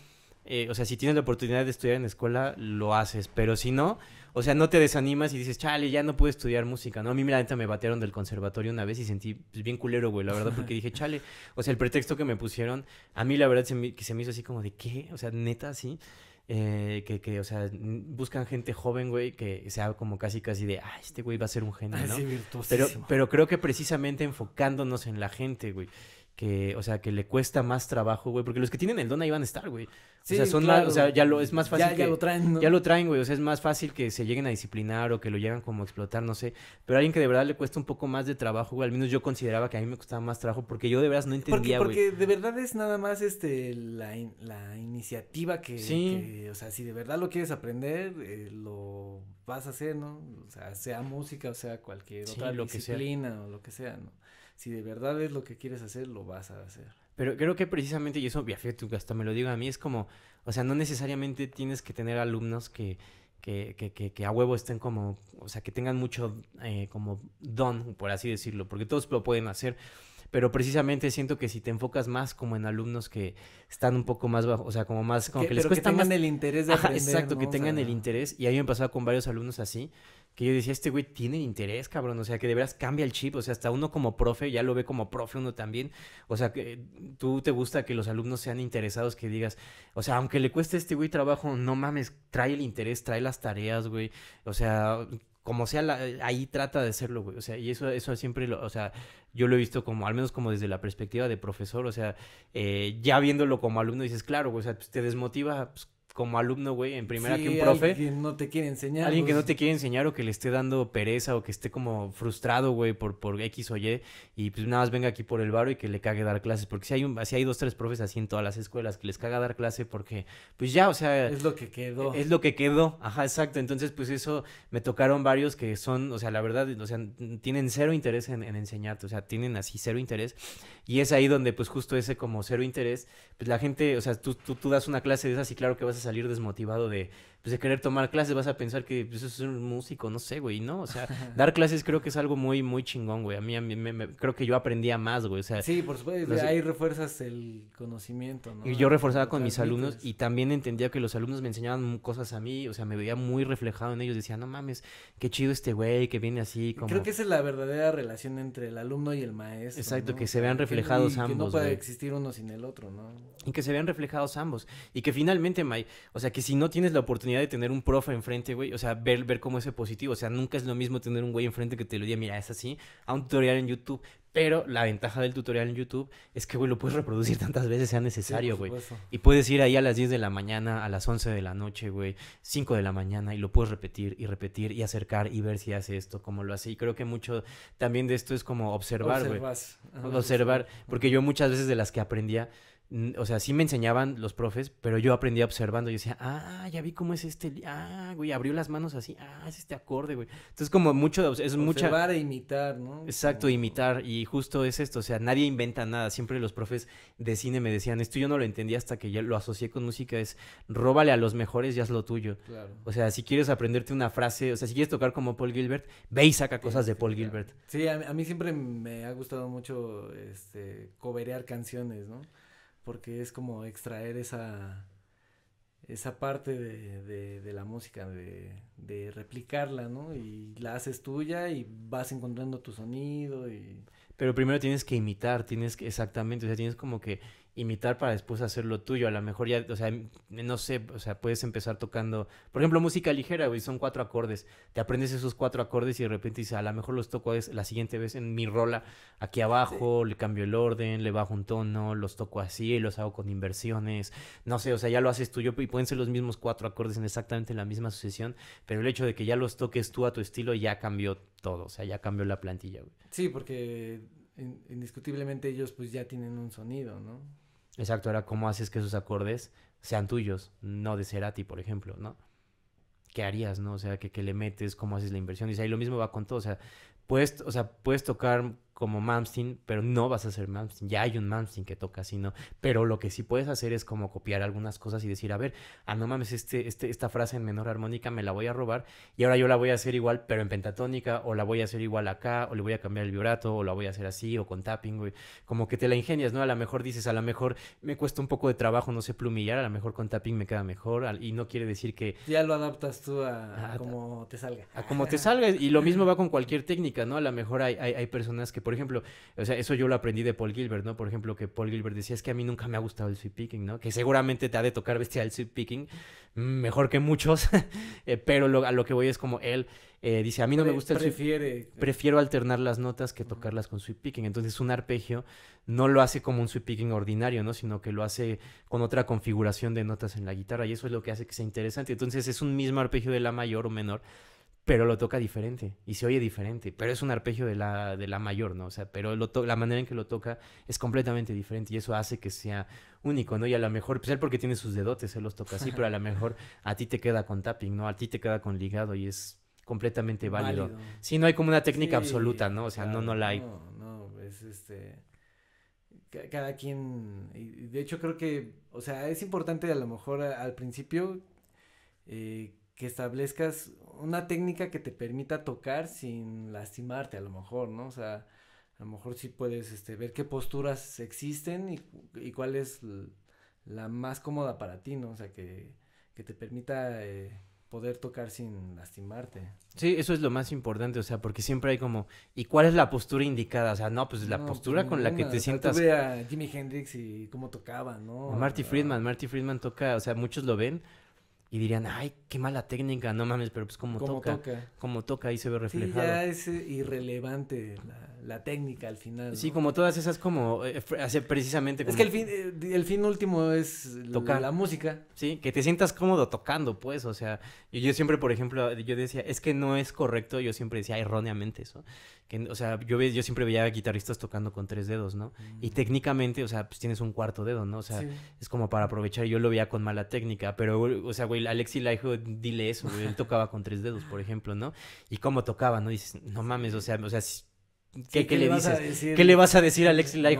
eh, o sea, si tienes la oportunidad de estudiar en escuela, lo haces, pero si no, o sea, no te desanimas y dices, chale, ya no puedo estudiar música, ¿no? A mí, la neta, me batearon del conservatorio una vez y sentí pues, bien culero, güey, la verdad, porque dije, [laughs] chale, o sea, el pretexto que me pusieron, a mí, la verdad, se que se me hizo así como de, ¿qué? O sea, neta, sí. Eh, que, que, o sea, buscan gente joven, güey, que sea como casi, casi de, ah, este güey va a ser un genio, ah, ¿no? pero, pero creo que precisamente enfocándonos en la gente, güey que, o sea, que le cuesta más trabajo, güey, porque los que tienen el don ahí van a estar, güey. o sea, son o sea, ya lo, es más fácil. Ya, lo traen, Ya lo traen, güey. O sea, es más fácil que se lleguen a disciplinar o que lo llegan como a explotar, no sé. Pero alguien que de verdad le cuesta un poco más de trabajo, güey. Al menos yo consideraba que a mí me costaba más trabajo porque yo de verdad no entendía, porque, Porque de verdad es nada más este la, la iniciativa que, o sea, si de verdad lo quieres aprender, eh, lo vas a hacer, ¿no? O sea, sea música o sea cualquier otra lo disciplina sea. o lo que sea, ¿no? si de verdad es lo que quieres hacer, lo vas a hacer. Pero creo que precisamente, y eso, tú hasta me lo digo a mí, es como, o sea, no necesariamente tienes que tener alumnos que, que, que, que, a huevo estén como, o sea, que tengan mucho eh, como don, por así decirlo, porque todos lo pueden hacer pero precisamente siento que si te enfocas más como en alumnos que están un poco más bajo, o sea, como más, como que, les cuesta que tengan más... el interés de aprender. exacto, que tengan el interés, y ahí me pasado con varios alumnos así, que yo decía, este güey tiene interés, cabrón, o sea, que de veras cambia el chip, o sea, hasta uno como profe ya lo ve como profe uno también, o sea, que tú te gusta que los alumnos sean interesados, que digas, o sea, aunque le cueste a este güey trabajo, no mames, trae el interés, trae las tareas, güey, o sea, como sea, ahí trata de hacerlo, güey. O sea, y eso, eso siempre, lo, o sea, yo lo he visto como, al menos como desde la perspectiva de profesor, o sea, eh, ya viéndolo como alumno dices, claro, güey, o sea, pues, te desmotiva pues, como alumno, güey, en primera que un profe. Alguien que no te quiere enseñar. Alguien que no te quiere enseñar o que le esté dando pereza o que esté como frustrado, güey, por, por X o Y. Y pues nada más venga aquí por el baro y que le cague dar clases. Porque si hay, un, si hay dos, tres profes así en todas las escuelas que les caga dar clase porque, pues ya, o sea. Es lo que quedó. Es lo que quedó. Ajá, exacto. Entonces, pues eso me tocaron varios que son, o sea, la verdad, o sea, tienen cero interés en, enseñarte. O sea, tienen así cero interés. Y es ahí donde, pues justo ese como cero interés, pues la gente, o sea, tú, tú, tú das una clase de esas y claro que vas a salir desmotivado de pues, de querer tomar clases, vas a pensar que pues, eso es un músico, no sé, güey, ¿no? O sea, [laughs] dar clases creo que es algo muy, muy chingón, güey. A mí, a mí me, creo que yo aprendía más, güey, o sea. Sí, por supuesto, ahí refuerzas el conocimiento, ¿no? Y yo reforzaba con mis alumnos y también entendía que los alumnos me enseñaban cosas a mí, o sea, me veía muy reflejado en ellos, decía, no mames, qué chido este güey que viene así, como... Creo que esa es la verdadera relación entre el alumno y el maestro. Exacto, que se vean reflejados ambos. Que no puede existir uno sin el otro, ¿no? Y que se vean reflejados ambos. Y que finalmente, May, o sea, que si no tienes la oportunidad de tener un profe enfrente, güey, o sea, ver, ver cómo es positivo, o sea, nunca es lo mismo tener un güey enfrente que te lo diga, mira, es así, a un tutorial en YouTube, pero la ventaja del tutorial en YouTube es que, güey, lo puedes reproducir tantas veces sea necesario, güey. y puedes ir ahí a las 10 de la mañana, a las 11 de la noche, güey, 5 de la mañana, y lo puedes repetir y repetir y acercar y ver si hace esto, cómo lo hace. Y creo que mucho también de esto es como observar, güey. Observar. Porque yo muchas veces de las que aprendía, o sea, sí me enseñaban los profes, pero yo aprendía observando. Yo decía, ah, ya vi cómo es este, ah, güey, abrió las manos así, ah, es este acorde, güey. Entonces, como mucho, es mucha. Observar e imitar, ¿no? Exacto, imitar. Y justo es esto, o sea, nadie inventa nada. Siempre los profes de cine me decían, esto yo no lo entendí hasta que ya lo asocié con música, es róbale a los mejores y es lo tuyo. Claro. O sea, si quieres aprenderte una frase, o sea, si quieres tocar como Paul Gilbert, ve y saca cosas de este, Paul Gilbert. Sí, a mí, siempre me ha gustado mucho, este, coberear canciones, ¿no? porque es como extraer esa, esa parte de, la música, de, de, replicarla, ¿no? Y la haces tuya y vas encontrando tu sonido y... Pero primero tienes que imitar, tienes que, exactamente, o sea, tienes como que imitar para después hacer lo tuyo. A lo mejor ya, o sea, no sé, o sea, puedes empezar tocando, por ejemplo, música ligera, güey, son cuatro acordes. Te aprendes esos cuatro acordes y de repente dices, a lo mejor los toco la siguiente vez en mi rola aquí abajo, le cambio el orden, le bajo un tono, los toco así, los hago con inversiones. No sé, o sea, ya lo haces tuyo y pueden ser los mismos cuatro acordes en exactamente la misma sucesión, pero el hecho de que ya los toques tú a tu estilo ya cambió todo, o sea, ya cambió la plantilla, güey. Sí, porque indiscutiblemente ellos pues ya tienen un sonido, ¿no? Exacto, ahora cómo haces que esos acordes sean tuyos, no de Cerati, por ejemplo, ¿no? ¿Qué harías, no? O sea, ¿qué, le metes? ¿Cómo haces la inversión? Y ahí lo mismo va con todo, o sea, puedes, o sea, puedes tocar como Malmsteen, pero no vas a ser Malmsteen. Ya hay un Malmsteen que toca así, ¿no? Pero lo que sí puedes hacer es como copiar algunas cosas y decir, a ver, ah, no mames, este, este, esta frase en menor armónica me la voy a robar y ahora yo la voy a hacer igual, pero en pentatónica, o la voy a hacer igual acá, o le voy a cambiar el vibrato, o la voy a hacer así, o con tapping, Como que te la ingenias, ¿no? A lo mejor dices, a lo mejor me cuesta un poco de trabajo, no sé plumillar, a lo mejor con tapping me queda mejor, y no quiere decir que... Ya lo adaptas tú a, ah, como te salga. A como te salga, y lo mismo va con cualquier técnica, ¿no? A lo mejor hay, personas que, por ejemplo, o sea, eso yo lo aprendí de Paul Gilbert, ¿no? Por ejemplo, que Paul Gilbert decía, es que a mí nunca me ha gustado el sweep picking, ¿no? Que seguramente te ha de tocar bestia el sweep picking, mejor que muchos, [laughs] eh, pero a lo que voy es como él eh, dice, a mí no me gusta el prefiere. Eh. prefiero alternar las notas que tocarlas con sweep picking. Entonces un arpegio no lo hace como un sweep picking ordinario, ¿no? Sino que lo hace con otra configuración de notas en la guitarra y eso es lo que hace que sea interesante. Entonces es un mismo arpegio de la mayor o menor pero lo toca diferente y se oye diferente, pero es un arpegio de la, de la mayor, ¿no? O sea, pero lo la manera en que lo toca es completamente diferente y eso hace que sea único, ¿no? Y a lo mejor, pues él porque tiene sus dedotes, él los toca así, pero a lo mejor a ti te queda con tapping, ¿no? A ti te queda con ligado y es completamente válido. Sí, no hay como una técnica absoluta, ¿no? O sea, no, no la hay. No, no, es este... Cada quien, de hecho creo que, o sea, es importante a lo mejor al principio eh, que establezcas una técnica que te permita tocar sin lastimarte a lo mejor, ¿no? O sea, a lo mejor sí puedes este, ver qué posturas existen y, cuál es la más cómoda para ti, ¿no? O sea, que, te permita eh, poder tocar sin lastimarte. Sí, eso es lo más importante, o sea, porque siempre hay como, ¿y cuál es la postura indicada? O sea, no, pues la postura pues, con la que te o sea, sientas. a Jimi Hendrix y cómo tocaba, ¿no? Marty Friedman, Marty Friedman toca, o sea, muchos lo ven, y dirían, ay, qué mala técnica, no mames, pero pues como, toca, como toca ahí se ve reflejado. Sí, ya es eh, irrelevante la, técnica al final. Sí, como todas esas como, eh, precisamente Es que el fin, eh, el fin último es tocar la, música. Sí, que te sientas cómodo tocando, pues, o sea, yo, yo siempre, por ejemplo, yo decía, es que no es correcto, yo siempre decía erróneamente eso, o sea, yo, yo siempre veía a guitarristas tocando con tres dedos, ¿no? Y mm. técnicamente, o sea, pues tienes un cuarto dedo, ¿no? O sea, es como para aprovechar. Yo lo veía con mala técnica, pero, o sea, güey, Alexi Laiho, dile eso, güey, él tocaba con tres dedos, por ejemplo, ¿no? Y cómo tocaba, ¿no? Dices, no mames, o sea, o sea, ¿Qué, le, dices? ¿Qué le vas a decir a Alex no,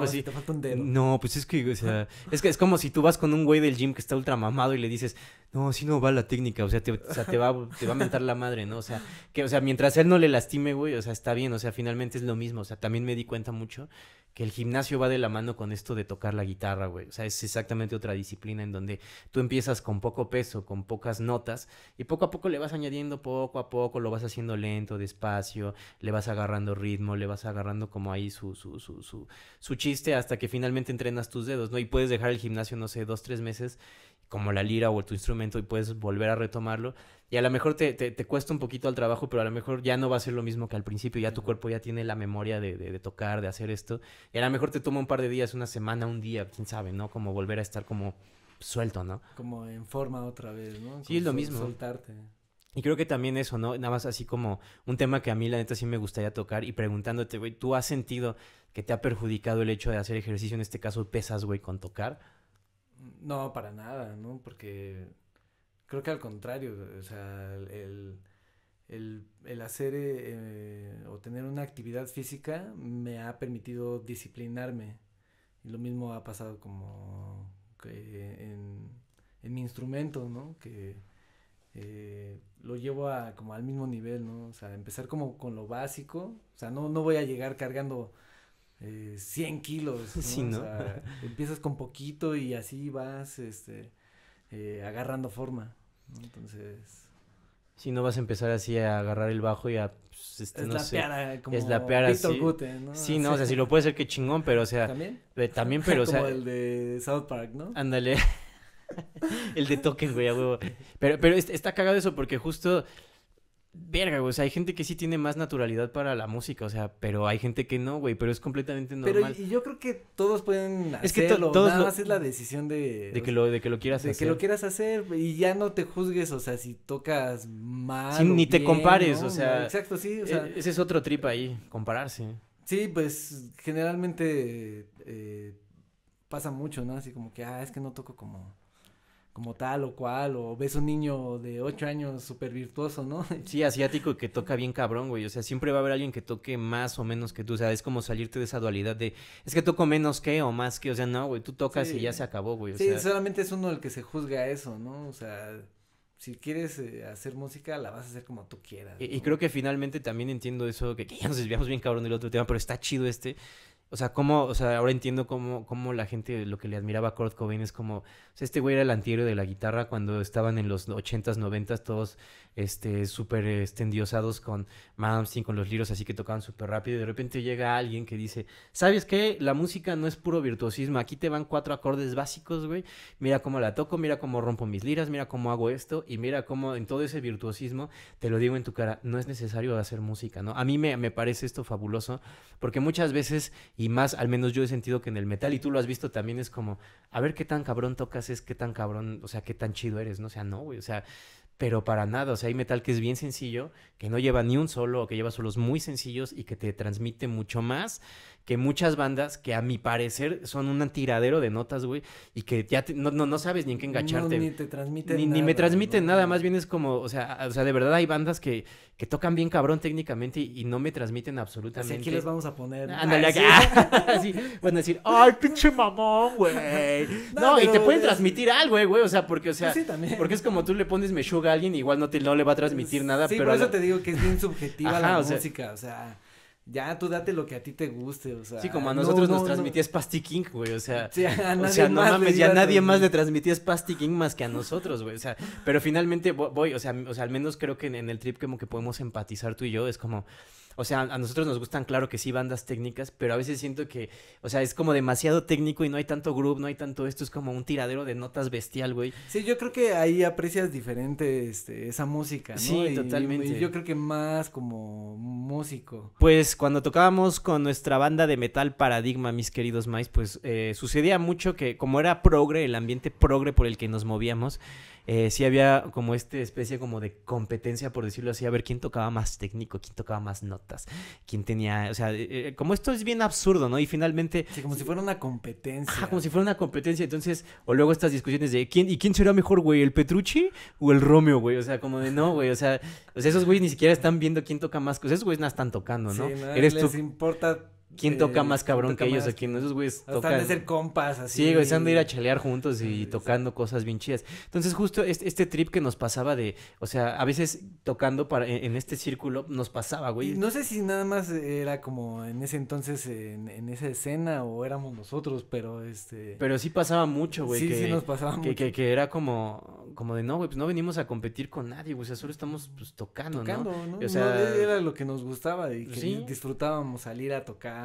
no, pues es que, o sea, es que es como si tú vas con un güey del gym que está ultra mamado y le dices, no, si no va la técnica, o sea, te, va, te va a mentar la madre, ¿no? O sea, que, o sea, mientras él no le lastime, güey, o sea, está bien, o sea, finalmente es lo mismo. O sea, también me di cuenta mucho que el gimnasio va de la mano con esto de tocar la guitarra, güey. O sea, es exactamente otra disciplina en donde tú empiezas con poco peso, con pocas notas, y poco a poco le vas añadiendo poco a poco, lo vas haciendo lento, despacio, le vas agarrando ritmo, le vas agarrando como ahí su, su, su, su, chiste hasta que finalmente entrenas tus dedos, ¿no? Y puedes dejar el gimnasio, no sé, dos, tres meses como la lira o tu instrumento y puedes volver a retomarlo. Y a lo mejor te, te, cuesta un poquito al trabajo, pero a lo mejor ya no va a ser lo mismo que al principio. Ya tu cuerpo ya tiene la memoria de, tocar, de hacer esto. Y a lo mejor te toma un par de días, una semana, un día, quién sabe, ¿no? Como volver a estar como suelto, ¿no? Como en forma otra vez, ¿no? sí, es lo mismo. Soltarte. Y creo que también eso, ¿no? Nada más así como un tema que a mí la neta sí me gustaría tocar y preguntándote, güey, ¿tú has sentido que te ha perjudicado el hecho de hacer ejercicio, en este caso pesas, güey, con tocar? No, para nada, ¿no? Porque creo que al contrario, o sea, el, hacer eh, o tener una actividad física me ha permitido disciplinarme. Y lo mismo ha pasado como eh, en, mi instrumento, ¿no? Que eh, lo llevo a como al mismo nivel, ¿no? O sea, empezar como con lo básico, o sea, no, no voy a llegar cargando eh, 100 kilos, ¿no? [laughs] O sea, [laughs] empiezas con poquito y así vas, este, eh, agarrando forma, ¿no? Entonces... Si no vas a empezar así a agarrar el bajo y a, pues, este, es no la sé, es la peara, Gute, ¿no? Sí, no, o sea, si lo puede ser que chingón, pero o sea. ¿También? Eh, también, pero o [laughs] sea. como el de South Park, ¿no? Ándale. [laughs] el de token, güey, a huevo. Pero, pero está cagado eso porque justo. Verga, güey. O sea, hay gente que sí tiene más naturalidad para la música, o sea, pero hay gente que no, güey. Pero es completamente normal. Pero yo creo que todos pueden hacerlo. Es que nada más es la decisión de. De que lo, de que lo quieras hacer. que lo quieras hacer y ya no te juzgues, o sea, si tocas mal. ni te compares, o sea. Exacto, sí. O e, sea, ese es otro trip ahí, compararse. Sí, pues generalmente eh, pasa mucho, ¿no? Así como que, ah, es que no toco como como tal o cual, o ves un niño de ocho años súper virtuoso, ¿no? [laughs] Sí, asiático y que toca bien cabrón, güey. O sea, siempre va a haber alguien que toque más o menos que tú. O sea, es como salirte de esa dualidad de, es que toco menos que o más que. O sea, no, güey, tú tocas y ya se acabó, güey. sí, solamente es uno el que se juzga eso, ¿no? O sea, si quieres eh, hacer música, la vas a hacer como tú quieras. Y, creo que finalmente también entiendo eso, que, que ya nos desviamos bien cabrón del otro tema, pero está chido este. O sea, cómo, o sea, ahora entiendo cómo, cómo la gente lo que le admiraba a Kurt Cobain es como, o este güey era el antihéroe de la guitarra cuando estaban en los 80s, 90 todos este, súper estendiosados con Malmsteen, con los libros así que tocaban súper rápido. Y de repente llega alguien que dice, ¿sabes qué? La música no es puro virtuosismo. Aquí te van cuatro acordes básicos, güey. Mira cómo la toco, mira cómo rompo mis liras, mira cómo hago esto. Y mira cómo en todo ese virtuosismo, te lo digo en tu cara, no es necesario hacer música, ¿no? A mí me, me parece esto fabuloso, porque muchas veces, y más, al menos yo he sentido que en el metal, y tú lo has visto también, es como, a ver qué tan cabrón tocas, es qué tan cabrón, o sea, qué tan chido eres, ¿no? O sea, no, güey, o sea, pero para nada. O sea, hay metal que es bien sencillo, que no lleva ni un solo, que lleva solos muy sencillos y que te transmite mucho más que muchas bandas que a mi parecer son un tiradero de notas, güey, y que ya no, sabes ni en qué engancharte, ni te transmiten nada. Ni me transmiten nada, más bien es como, o sea, o sea, de verdad hay bandas que, que tocan bien cabrón técnicamente y, no me transmiten pues absolutamente. Así que les vamos a poner. Ándale aquí ah, [laughs] [laughs] Sí. Van a decir, ¡ay, pinche mamón, güey! [laughs] No, y te pueden transmitir algo, güey, eh, güey, o sea, porque, o pues sea, porque es como tú le pones sugar alguien, igual no, no le va a transmitir nada. pero por eso te digo que es bien subjetiva la [laughs] música, o sea... Ya, tú date lo que a ti te guste, o sea. Sí, como a nosotros nos transmitías Pasti King, güey, o sea. o sea, no mames, ya nadie más le transmitías Pasty King más que a nosotros, güey, o sea. Pero finalmente voy, o sea, al menos creo que en el trip como que podemos empatizar tú y yo, es como o sea, a nosotros nos gustan, claro que sí, bandas técnicas, pero a veces siento que, o sea, es como demasiado técnico y no hay tanto groove, no hay tanto esto, es como un tiradero de notas bestial, güey. Sí, yo creo que ahí aprecias diferente este, esa música, ¿no? Sí, totalmente. yo creo que más como músico. Pues cuando tocábamos con nuestra banda de metal Paradigma, mis queridos mais, pues eh, sucedía mucho que como era progre, el ambiente progre por el que nos movíamos, eh, sí había como esta especie como de competencia, por decirlo así, a ver quién tocaba más técnico, quién tocaba más notas, quién tenía, o sea, eh, eh, como esto es bien absurdo, ¿no? Y finalmente... Sí, como si fuera una competencia. Ajá, como si fuera una competencia, entonces, o luego estas discusiones de, ¿quién, ¿y quién será mejor, güey? ¿El Petrucci o el Romeo, güey? O sea, como de, no, güey, o sea, o esos güeyes ni siquiera están viendo quién toca más, cosas esos güeyes nada están tocando, ¿no? Sí, no les importa ¿Quién eh, toca más cabrón que ellos aquí aquí? Esos güeyes tocan... de ser compas, así. Sí, güey, se de ir a chalear juntos y, tocando cosas bien chidas. Entonces, justo este, trip que nos pasaba de... O sea, a veces tocando para, e, en, este círculo nos pasaba, güey. no sé si nada más era como en ese entonces, en, esa escena o éramos nosotros, pero este... Pero sí pasaba mucho, güey. Sí, sí nos pasaba mucho. Que, era como, como de, no, güey, pues no venimos a competir con nadie, güey. O sea, solo estamos, pues, tocando, tocando ¿no? O sea... era lo que nos gustaba y que disfrutábamos salir a tocar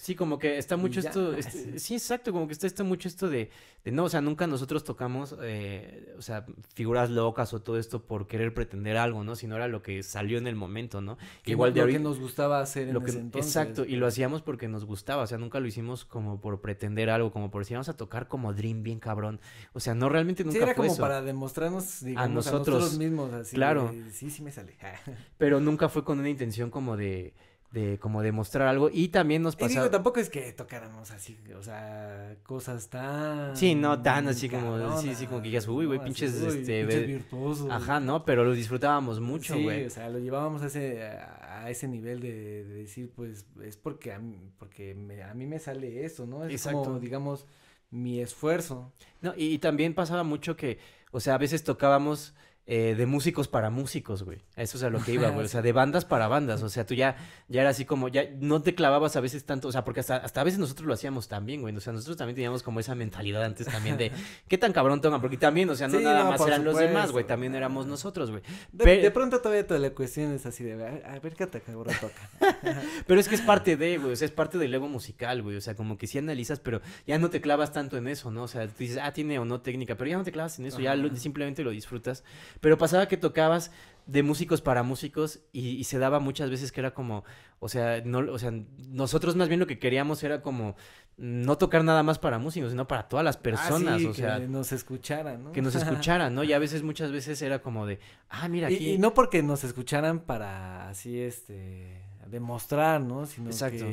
Sí, como que está mucho esto, este, sí. exacto, como que está, esto mucho esto de, no, o sea, nunca nosotros tocamos, eh, o sea, figuras locas o todo esto por querer pretender algo, ¿no? Sino era lo que salió en el momento, ¿no? Igual de lo que nos gustaba hacer ese Exacto, y lo hacíamos porque nos gustaba, o sea, nunca lo hicimos como por pretender algo, como por decir, vamos a tocar como Dream bien cabrón, o sea, no, realmente nunca sí, era como para demostrarnos, a nosotros, mismos, así. Claro. sí, sí me sale. [laughs] pero nunca fue con una intención como de de como demostrar algo y también nos pasaba. Y digo, tampoco es que tocáramos así, o sea, cosas tan Sí, no tan así como sí, sí, como que digas, uy, güey, pinches este, pinches virtuosos. Ajá, no, pero lo disfrutábamos mucho, güey. Sí, o sea, lo llevábamos a ese a ese nivel de, decir, pues es porque a mí, porque me, a mí me sale eso, ¿no? Es Exacto. como digamos mi esfuerzo. No, y también pasaba mucho que, o sea, a veces tocábamos eh, de músicos para músicos, güey. Eso es a lo que iba, güey. O sea, de bandas para bandas. O sea, tú ya, ya era así como, ya no te clavabas a veces tanto. O sea, porque hasta, hasta a veces nosotros lo hacíamos también, güey. O sea, nosotros también teníamos como esa mentalidad antes también de [laughs] qué tan cabrón toma Porque también, o sea, no nada más eran los demás, güey. También éramos nosotros, güey. De, pronto todavía toda la cuestión es así de a ver qué tan cabrón toca. [laughs] pero es que es parte de, güey. O sea, es parte del ego musical, güey. O sea, como que sí analizas, pero ya no te clavas tanto en eso, ¿no? O sea, tú dices, ah, tiene o no técnica, pero ya no te clavas en eso, ya simplemente lo disfrutas. Pero pasaba que tocabas de músicos para músicos y, se daba muchas veces que era como, o sea, no, o sea, nosotros más bien lo que queríamos era como no tocar nada más para músicos, sino para todas las ah, personas, o sea que nos escucharan, ¿no? Que nos [laughs] escucharan, ¿no? Y a veces muchas veces era como de, ah, mira aquí. Y, no porque nos escucharan para así este demostrar, ¿no? Sino Exacto.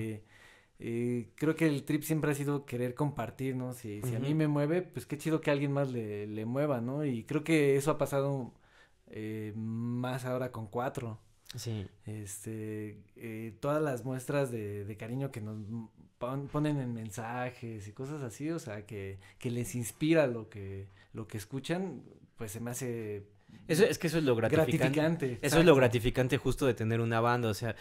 Eh, creo que el trip siempre ha sido querer compartir, ¿no? Si, a mí me mueve, pues qué chido que alguien más le, mueva, ¿no? Y creo que eso ha pasado eh, más ahora con cuatro. Sí. Este, eh, todas las muestras de, cariño que nos ponen en mensajes y cosas así, o sea, que, les inspira lo que, lo que escuchan, pues se me hace eso, es que eso es lo gratificante eso es lo gratificante justo de tener una banda. O sea,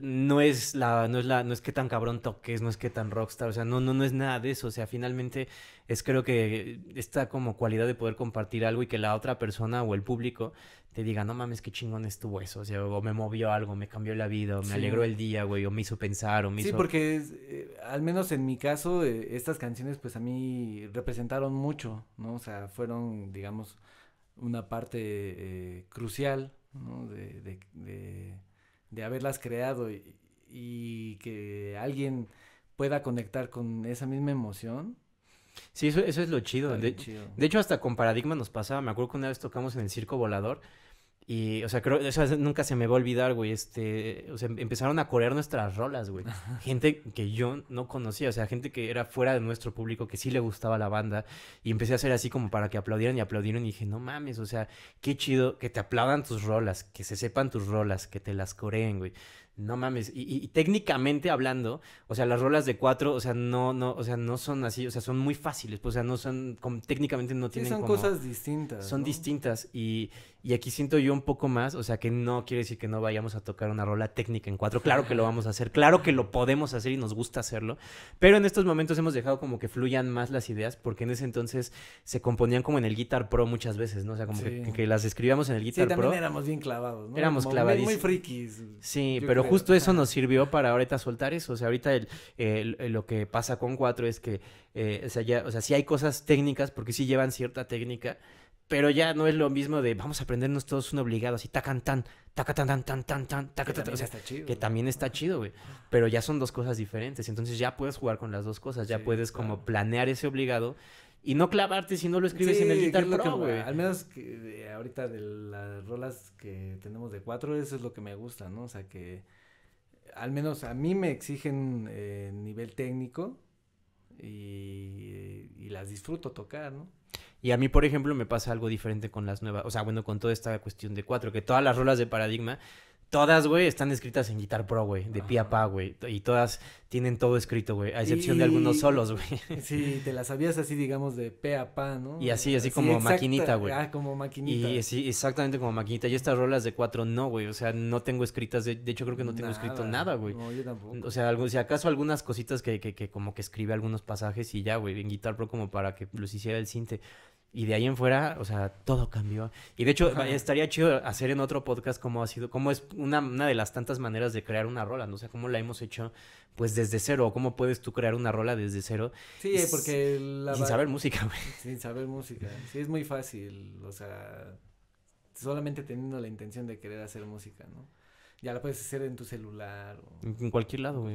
no es la no es la no es que tan cabrón toques, no es que tan rockstar, o sea, no no no es nada de eso, o sea, finalmente es creo que esta como cualidad de poder compartir algo y que la otra persona o el público te diga, "No mames, qué chingón estuvo eso", o sea, o me movió algo, me cambió la vida, o me alegró el día, güey, o me hizo pensar, o me Sí, porque eh, al menos en mi caso eh, estas canciones pues a mí representaron mucho, ¿no? O sea, fueron digamos una parte eh, crucial, ¿no? de de haberlas creado y, que alguien pueda conectar con esa misma emoción. Sí, eso, es lo chido. De, chido. de, hecho, hasta con Paradigma nos pasaba. Me acuerdo que una vez tocamos en el Circo Volador y, o sea, creo, eso nunca se me va a olvidar, güey. Este, o sea, em, empezaron a corear nuestras rolas, güey. [laughs] Gente que yo no conocía, o sea, gente que era fuera de nuestro público, que sí le gustaba la banda. Y empecé a hacer así como para que aplaudieran y aplaudieron. Y dije, no mames, o sea, qué chido que te aplaudan tus rolas, que se sepan tus rolas, que te las coreen, güey. No mames, y, técnicamente hablando, o sea, las rolas de cuatro, o sea, no, no, o sea, no son así, o sea, son muy fáciles, pues, o sea, no son, técnicamente no sí, tienen son cosas distintas. Son distintas y, y aquí siento yo un poco más, o sea, que no quiere decir que no vayamos a tocar una rola técnica en cuatro. Claro que lo vamos a hacer, claro que lo podemos hacer y nos gusta hacerlo. Pero en estos momentos hemos dejado como que fluyan más las ideas, porque en ese entonces se componían como en el Guitar Pro muchas veces, ¿no? O sea, como que, las escribíamos en el Guitar Pro. sí, también éramos bien clavados, ¿no? Éramos clavadísimos. Muy frikis. Sí, pero justo eso nos sirvió para ahorita soltar eso. O sea, ahorita el, lo que pasa con cuatro es que, eh, o, sea, ya, o sea, sí hay cosas técnicas, porque sí llevan cierta técnica pero ya no es lo mismo de vamos a aprendernos todos un obligado así tacan tan taca tan tan tan tan tan taca que también está chido güey pero ya son dos cosas diferentes entonces ya puedes jugar con las dos cosas ya puedes como planear ese obligado y no clavarte si no lo escribes en el Guitar güey. Al menos eh, ahorita de las rolas que tenemos de cuatro, eso es lo que me gusta, ¿no? O sea, que al menos a mí me exigen eh, nivel técnico y las disfruto tocar, ¿no? Y a mí, por ejemplo, me pasa algo diferente con las nuevas, o sea, bueno, con toda esta cuestión de cuatro, que todas las rolas de paradigma Todas, güey, están escritas en Guitar Pro, güey, de pie a pa, güey. Y todas tienen todo escrito, güey, a excepción de algunos solos, güey. Sí, te las habías así, digamos, de pe a pa, ¿no? Y así, así, como maquinita, güey. Ah, como maquinita. Y así, exactamente como maquinita. y estas rolas de cuatro no, güey, o sea, no tengo escritas, de, hecho creo que no tengo escrito nada, güey. No, yo tampoco. O sea, si acaso algunas cositas que, que, que como que escribe algunos pasajes y ya, güey, en Guitar Pro como para que los hiciera el cinte. Y de ahí en fuera, o sea, todo cambió. Y de hecho, estaría chido hacer en otro podcast cómo ha sido, cómo es una, de las tantas maneras de crear una rola, ¿no? O sea, cómo la hemos hecho, pues, desde cero. O cómo puedes tú crear una rola desde cero. Sí, porque... La sin saber música, güey. [laughs] Sin saber música. Sí, es muy fácil. O sea, solamente teniendo la intención de querer hacer música, ¿no? ya la puedes hacer en tu celular. O... En cualquier lado,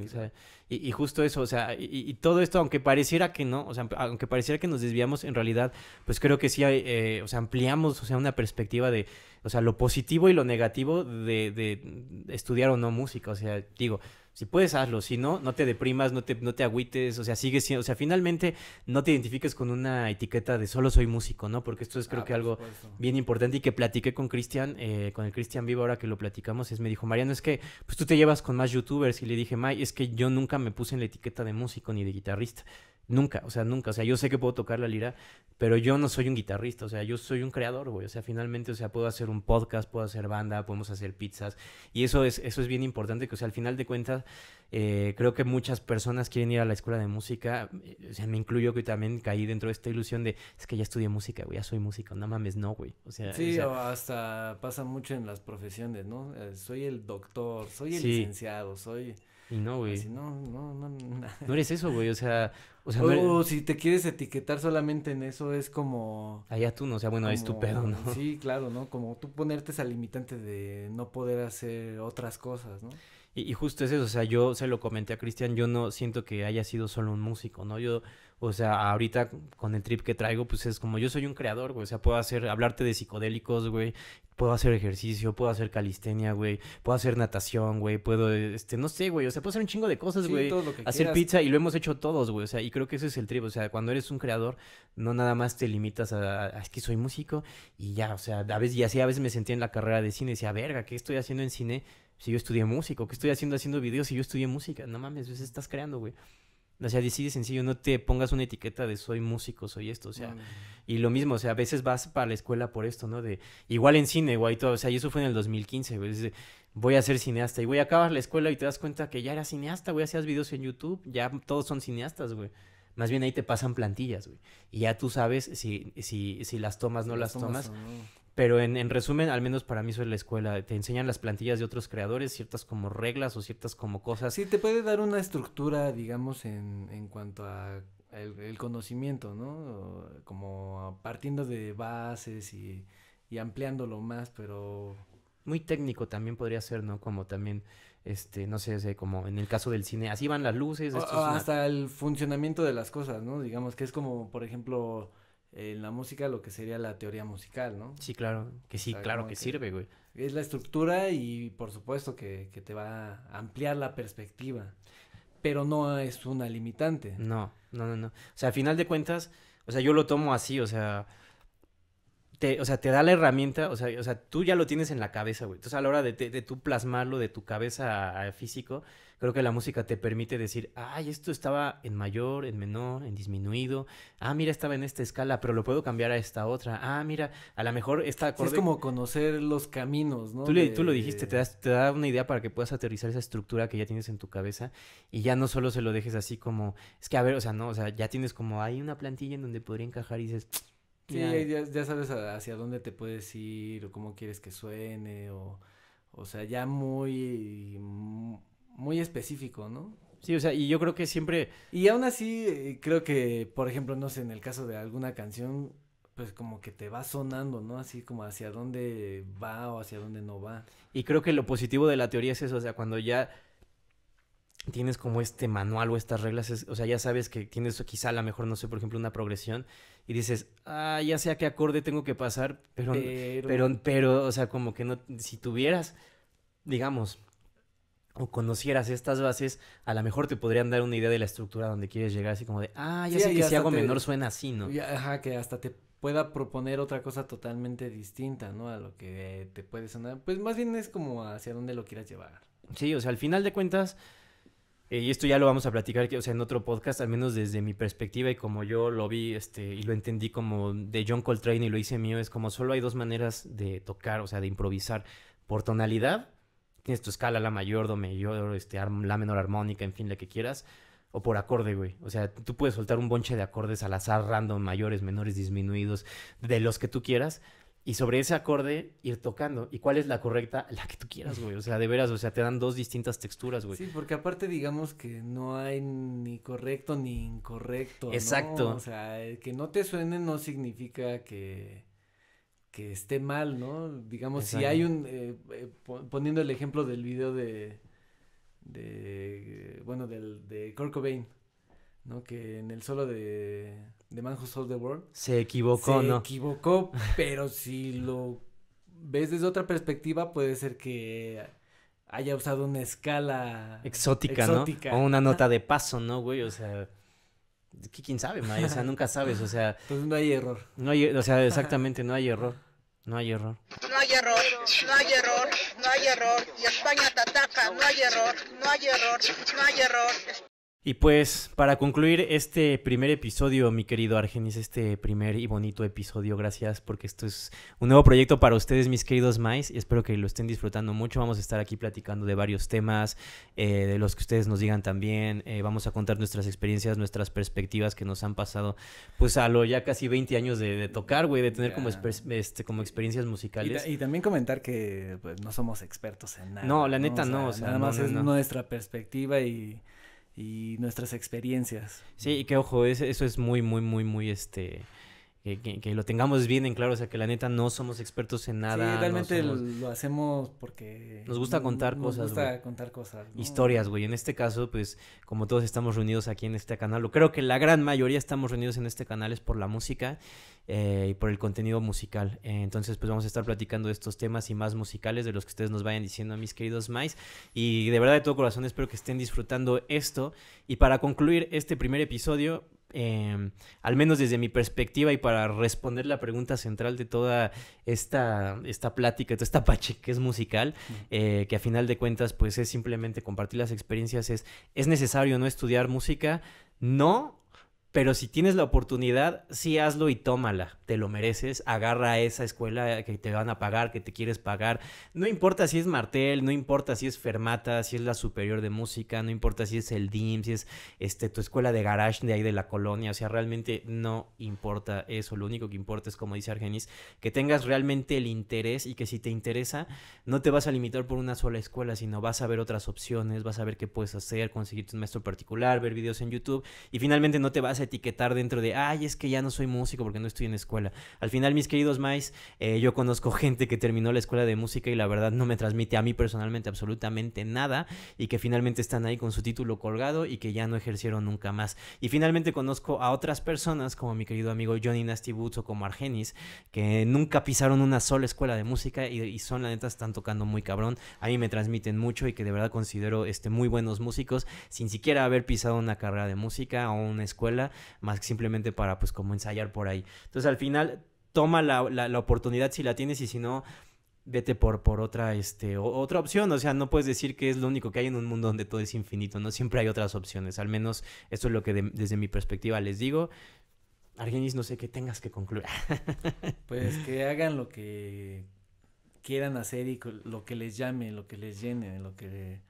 y, justo eso, o sea, y, todo esto, aunque pareciera que no, o sea, aunque pareciera que nos desviamos, en realidad, pues creo que sí, hay, eh, o sea, ampliamos, o sea, una perspectiva de, o sea, lo positivo y lo negativo de, de estudiar o no música. O sea, digo, si puedes, hazlo. Si no, no te deprimas, no te, no te agüites. O sea, sigue siendo. O sea, finalmente no te identifiques con una etiqueta de solo soy músico, ¿no? Porque esto es creo ah, que algo bien importante y que platiqué con Cristian, eh, con el Cristian Viva, ahora que lo platicamos, es me dijo, Mariano, es que pues tú te llevas con más youtubers. Y le dije, May, es que yo nunca me puse en la etiqueta de músico ni de guitarrista. Nunca, o sea, nunca. O sea, yo sé que puedo tocar la lira, pero yo no soy un guitarrista, o sea, yo soy un creador, güey. O sea, finalmente, o sea, puedo hacer un podcast, puedo hacer banda, podemos hacer pizzas. Y eso es, eso es bien importante, que, o sea, al final de cuentas, eh, creo que muchas personas quieren ir a la escuela de música. Eh, o sea, me incluyo que también caí dentro de esta ilusión de, es que ya estudié música, güey, ya soy músico. No mames, no, güey. O sea, sí, hasta pasa mucho en las profesiones, ¿no? Eh, soy el doctor, soy el licenciado, soy... Y no, güey. no, no, no, no. [laughs] No eres eso, güey. O sea, o sea, oh, si te quieres etiquetar solamente en eso es como... Allá tú no, o sea, bueno, es tu pedo, ¿no? Sí, claro, ¿no? Como tú ponerte esa limitante de no poder hacer otras cosas, ¿no? Y, y justo es eso, o sea, yo se lo comenté a Cristian, yo no siento que haya sido solo un músico, ¿no? Yo o sea, ahorita con el trip que traigo, pues es como yo soy un creador, güey. O sea, puedo hacer, hablarte de psicodélicos, güey. Puedo hacer ejercicio, puedo hacer calistenia, güey. Puedo hacer natación, güey. Puedo, este, no sé, güey. O sea, puedo hacer un chingo de cosas, güey. hacer pizza y lo hemos hecho todos, güey. O sea, y creo que ese es el trip. O sea, cuando eres un creador, no nada más te limitas a, es que soy músico y ya. O sea, a veces, y así a veces me sentía en la carrera de cine y decía, verga, ¿qué estoy haciendo en cine? Si yo estudié música, ¿qué estoy haciendo haciendo videos si yo estudié música? No mames, pues, estás creando, güey. O sea, decide sencillo, no te pongas una etiqueta de soy músico, soy esto, o sea. Y lo mismo, o sea, a veces vas para la escuela por esto, ¿no? De igual en cine, güey, todo, o sea, y eso fue en el 2015, güey. voy a ser cineasta y voy a acabar la escuela y te das cuenta que ya era cineasta, güey, hacías videos en YouTube, ya todos son cineastas, güey. Más bien ahí te pasan plantillas, güey. Y ya tú sabes si, si, si las tomas, no las, tomas. Pero en, resumen, al menos para mí eso es la escuela. Te enseñan las plantillas de otros creadores, ciertas como reglas o ciertas como cosas. Sí, te puede dar una estructura, digamos, en, en cuanto a el, conocimiento, ¿no? Como partiendo de bases y, y ampliándolo más, pero... Muy técnico también podría ser, ¿no? Como también este, no sé, como en el caso del cine, así van las luces. Esto Hasta el funcionamiento de las cosas, ¿no? Digamos que es como, por ejemplo, en la música lo que sería la teoría musical, ¿no? Sí, claro, que sí, claro que, sirve, güey. Es la estructura y por supuesto que, que, te va a ampliar la perspectiva, pero no es una limitante. No, no, no, no. O sea, al final de cuentas, o sea, yo lo tomo así, o sea, o sea, te da la herramienta, o sea, o sea, tú ya lo tienes en la cabeza, güey. Entonces, a la hora de, tú plasmarlo de tu cabeza a físico, creo que la música te permite decir, ay, esto estaba en mayor, en menor, en disminuido. Ah, mira, estaba en esta escala, pero lo puedo cambiar a esta otra. Ah, mira, a lo mejor esta acorde... es como conocer los caminos, ¿no? Tú, tú lo dijiste, te, te da una idea para que puedas aterrizar esa estructura que ya tienes en tu cabeza y ya no solo se lo dejes así como, es que a ver, o sea, no, o sea, ya tienes como, hay una plantilla en donde podría encajar y dices Sí, ya, sabes hacia dónde te puedes ir o cómo quieres que suene o, o sea, ya muy, muy específico, ¿no? Sí, o sea, y yo creo que siempre... Y aún así, eh, creo que, por ejemplo, no sé, en el caso de alguna canción, pues como que te va sonando, ¿no? Así como hacia dónde va o hacia dónde no va. Y creo que lo positivo de la teoría es eso, o sea, cuando ya tienes como este manual o estas reglas, o sea, ya sabes que tienes quizá a lo mejor, no sé, por ejemplo, una progresión y dices, ah, ya sea a qué acorde tengo que pasar, pero, pero, pero, o sea, como que no, si tuvieras, digamos, o conocieras estas bases, a lo mejor te podrían dar una idea de la estructura donde quieres llegar, así como de, ah, ya sé que si hago menor suena así, ¿no? Ya, ajá, que hasta te pueda proponer otra cosa totalmente distinta, ¿no? A lo que eh, te puede sonar. Pues más bien es como hacia dónde lo quieras llevar. Sí, o sea, al final de cuentas, eh, y esto ya lo vamos a platicar, o sea, en otro podcast, al menos desde mi perspectiva y como yo lo vi este, y lo entendí como de John Coltrane y lo hice mío, es como solo hay dos maneras de tocar, o sea, de improvisar. Por tonalidad, tienes tu escala, la mayor, do mayor, este, la menor armónica, en fin, la que quieras. O por acorde, güey. O sea, tú puedes soltar un bonche de acordes al azar, random, mayores, menores, disminuidos, de los que tú quieras y sobre ese acorde ir tocando. ¿Y cuál es la correcta? [laughs] La que tú quieras, güey. O sea, de veras, o sea, te dan dos distintas texturas, güey. Sí, porque aparte digamos que no hay ni correcto ni incorrecto. Exacto. O sea, eh, que no te suene no significa que, que esté mal, ¿no? Digamos, si hay un, eh, eh, poniendo el ejemplo del video de, de, bueno, del, de Kurt Cobain, ¿no? Que en el solo de The Man Who Sold the World. Se equivocó, ¿no? Se equivocó, [laughs] pero si lo ves desde otra perspectiva, puede ser que haya usado una escala exótica, ¿no? O una nota de paso, ¿no, güey? O sea, quién sabe, o sea, [laughs] nunca sabes, o sea. Entonces no hay error. No o sea, exactamente, no hay error. No hay error. No hay error, no hay error, no hay error. Y España te ataca, no hay error, no hay error, no hay error. Y pues para concluir este primer episodio, mi querido Argenis, este primer y bonito episodio, gracias porque esto es un nuevo proyecto para ustedes, mis queridos mais, y espero que lo estén disfrutando mucho. Vamos a estar aquí platicando de varios temas, eh, de los que ustedes nos digan también. Eh, vamos a contar nuestras experiencias, nuestras perspectivas que nos han pasado, pues a lo ya casi 20 años de, tocar, güey, de tener como, este, como experiencias musicales. Y, también comentar que pues, no somos expertos en nada. No, la neta no. nada más es nuestra perspectiva y y nuestras experiencias. Sí, y que ojo, eso es muy, muy, muy, muy este que, lo tengamos bien en claro, o sea, que la neta no somos expertos en nada. Sí, realmente lo, hacemos porque... Nos gusta contar cosas. Nos gusta contar cosas. Historias, güey. En este caso, pues, como todos estamos reunidos aquí en este canal, o creo que la gran mayoría estamos reunidos en este canal es por la música eh, y por el contenido musical. Eh, entonces, pues vamos a estar platicando de estos temas y más musicales de los que ustedes nos vayan diciendo, mis queridos mais. Y de verdad, de todo corazón, espero que estén disfrutando esto. Y para concluir este primer episodio, Em, al menos desde mi perspectiva y para responder la pregunta central de toda esta, esta plática, toda esta pache que es musical, eh, que a final de cuentas pues es simplemente compartir las experiencias, es, es necesario no estudiar música, no pero si tienes la oportunidad, sí hazlo y tómala. Te lo mereces. Agarra esa escuela que te van a pagar, que te quieres pagar. No importa si es Martel, no importa si es Fermata, si es la superior de música, no importa si es el DIM, si es este, tu escuela de garage de ahí de la colonia. O sea, realmente no importa eso. Lo único que importa es, como dice Argenis, que tengas realmente el interés y que si te interesa, no te vas a limitar por una sola escuela, sino vas a ver otras opciones, vas a ver qué puedes hacer, conseguir tu maestro particular, ver videos en YouTube y finalmente no te vas a etiquetar dentro de, ay, es que ya no soy músico porque no estoy en escuela. Al final, mis queridos mais, eh, yo conozco gente que terminó la escuela de música y la verdad no me transmite a mí personalmente absolutamente nada y que finalmente están ahí con su título colgado y que ya no ejercieron nunca más. Y finalmente conozco a otras personas como mi querido amigo Johnny Nasty Boots o como Argenis que nunca pisaron una sola escuela de música y, son la neta están tocando muy cabrón. A mí me transmiten mucho y que de verdad considero este, muy buenos músicos sin siquiera haber pisado una carrera de música o una escuela más que simplemente para, pues, como ensayar por ahí. Entonces, al final, toma la, la, la oportunidad si la tienes y si no, vete por, por otra, este, otra opción. O sea, no puedes decir que es lo único que hay en un mundo donde todo es infinito, ¿no? Siempre hay otras opciones. Al menos eso es lo que desde mi perspectiva les digo. Argenis, no sé qué tengas que concluir. [laughs] pues que hagan lo que quieran hacer y lo que les llame, lo que les llene, lo que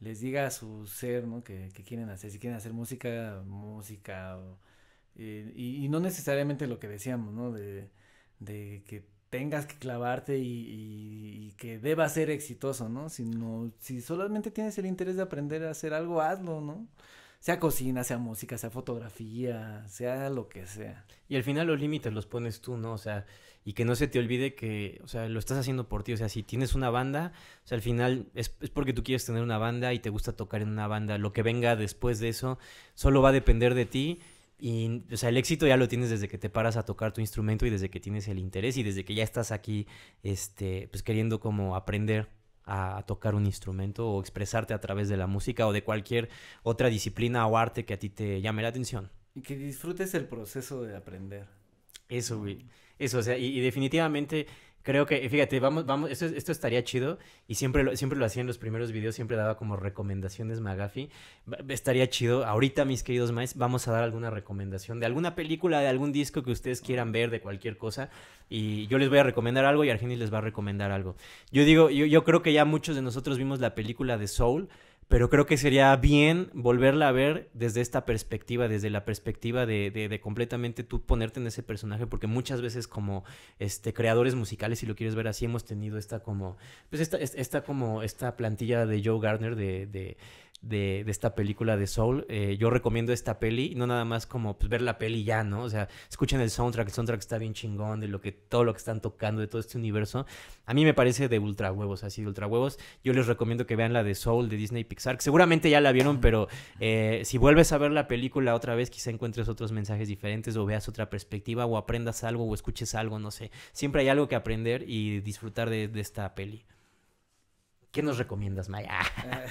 les diga a su ser, ¿no? Que, quieren hacer, si quieren hacer música, música, eh, y, y, no necesariamente lo que decíamos, ¿no? De, de que tengas que clavarte y, y, que deba ser exitoso, ¿no? Sino, si solamente tienes el interés de aprender a hacer algo, hazlo, ¿no? sea cocina, sea música, sea fotografía, sea lo que sea. Y al final los límites los pones tú, ¿no? O sea, y que no se te olvide que, o sea, lo estás haciendo por ti. O sea, si tienes una banda, o sea, al final es, porque tú quieres tener una banda y te gusta tocar en una banda. Lo que venga después de eso solo va a depender de ti. Y, o sea, el éxito ya lo tienes desde que te paras a tocar tu instrumento y desde que tienes el interés y desde que ya estás aquí, este, pues queriendo como aprender a tocar un instrumento o expresarte a través de la música o de cualquier otra disciplina o arte que a ti te llame la atención. Y que disfrutes el proceso de aprender. Eso, güey. Mm. Eso, o sea, y, y definitivamente Creo que, fíjate, vamos, vamos, esto, estaría chido y siempre lo, siempre lo hacía en los primeros videos, siempre daba como recomendaciones Magafi. Estaría chido. Ahorita, mis queridos maes, vamos a dar alguna recomendación de alguna película, de algún disco que ustedes quieran ver, de cualquier cosa. Y yo les voy a recomendar algo y Argenis les va a recomendar algo. Yo digo, yo, yo creo que ya muchos de nosotros vimos la película de Soul pero creo que sería bien volverla a ver desde esta perspectiva, desde la perspectiva de, de, completamente tú ponerte en ese personaje, porque muchas veces como este, creadores musicales, si lo quieres ver así, hemos tenido esta como, pues esta, esta como, esta plantilla de Joe Gardner de de, esta película de Soul. Eh, yo recomiendo esta peli, no nada más como pues, ver la peli ya, ¿no? O sea, escuchen el soundtrack, el soundtrack está bien chingón, de lo que, todo lo que están tocando, de todo este universo. A mí me parece de ultra huevos, así de ultra huevos. Yo les recomiendo que vean la de Soul de Disney Pixar, seguramente ya la vieron, pero eh, si vuelves a ver la película otra vez, quizá encuentres otros mensajes diferentes o veas otra perspectiva o aprendas algo o escuches algo, no sé. Siempre hay algo que aprender y disfrutar de, de esta peli. ¿Qué nos recomiendas, Maya? Eh,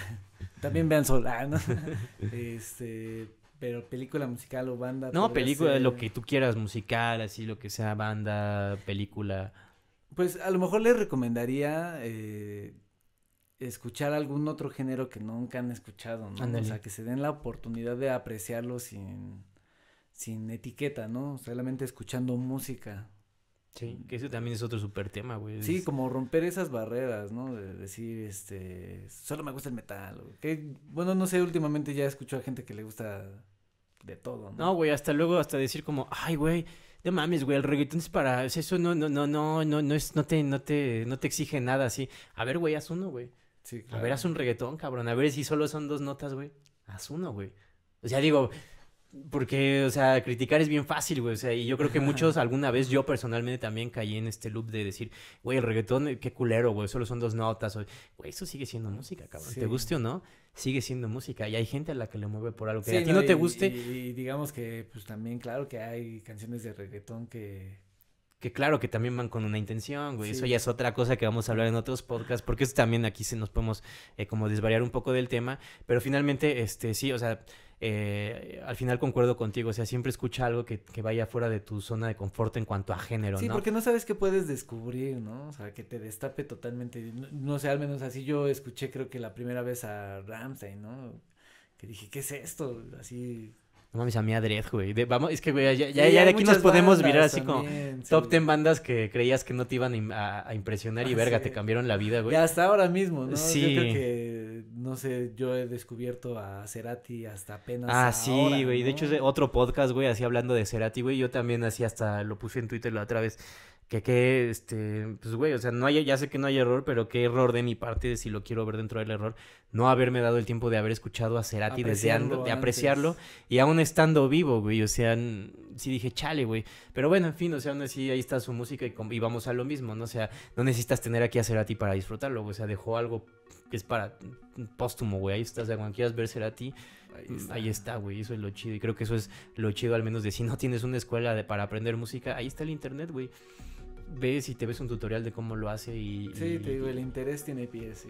también vean Sol. Ah, ¿no? [laughs] este, pero película musical o banda. No, película, de lo que tú quieras, musical, así, lo que sea, banda, película. Pues a lo mejor les recomendaría eh, escuchar algún otro género que nunca han escuchado, ¿no? O sea, que se den la oportunidad de apreciarlo sin, sin etiqueta, ¿no? Solamente escuchando música. Sí. Que eso también es otro súper tema, güey. Sí, como romper esas barreras, ¿no? De decir, este, solo me gusta el metal. que, bueno, no sé, últimamente ya escucho a gente que le gusta de todo, ¿no? No, güey, hasta luego, hasta decir como, ay, güey, no mames, güey, el reggaetón es para, eso no, no, no, no, no, no es, no te, no te, no te exige nada ¿sí? A ver, güey, haz uno, güey. Sí, A ver, haz un reggaetón, cabrón. A ver si solo son dos notas, güey. Haz uno, güey. O sea, digo, porque, o sea, criticar es bien fácil, güey. O sea, y yo creo que muchos, [laughs] alguna vez yo personalmente también caí en este loop de decir, güey, el reggaetón, eh, qué culero, güey, solo son dos notas. güey, eso sigue siendo música, cabrón. ¿Te guste o no? Sigue siendo música. Y hay gente a la que le mueve por algo que a ti no, te guste. y, digamos que, pues también, claro que hay canciones de reggaetón que que claro que también van con una intención, güey. Eso ya es otra cosa que vamos a hablar en otros podcasts, porque es también aquí se nos podemos eh, como desvariar un poco del tema, pero finalmente, este, sí, o sea, eh, al final concuerdo contigo, o sea, siempre escucha algo que, vaya fuera de tu zona de confort en cuanto a género, ¿no? Sí, porque no sabes qué puedes descubrir, ¿no? O sea, que te destape totalmente, no, sé, al menos así yo escuché creo que la primera vez a Ramsey, ¿no? Que dije, ¿qué es esto? Así no mames, a mí güey. vamos, es que, güey, ya, de aquí nos podemos mirar así como top ten bandas que creías que no te iban a, impresionar y ah, verga, te cambiaron la vida, güey. Y hasta ahora mismo, ¿no? Sí. que, no sé, yo he descubierto a Cerati hasta apenas. Ah, sí, güey. De hecho, es otro podcast, güey, así hablando de Cerati, güey. Yo también así hasta lo puse en Twitter la otra vez que, que, este, pues, güey, o sea, no hay, ya sé que no hay error, pero qué error de mi parte si lo quiero ver dentro del error, no haberme dado el tiempo de haber escuchado a Cerati, deseando de apreciarlo, y aún estando vivo, güey, o sea, sí dije, chale, güey, pero bueno, en fin, o sea, aún así ahí está su música y, vamos a lo mismo, ¿no? O sea, no necesitas tener aquí a Cerati para disfrutarlo, o sea, dejó algo que es para póstumo, güey, ahí estás, o sea, cuando quieras ver Cerati, mm, Ahí está, güey, eso es lo chido. Y creo que eso es lo chido, al menos de si no tienes una escuela para aprender música, ahí está el internet, güey ves y te ves un tutorial de cómo lo hace y... Sí, te digo, el interés tiene pies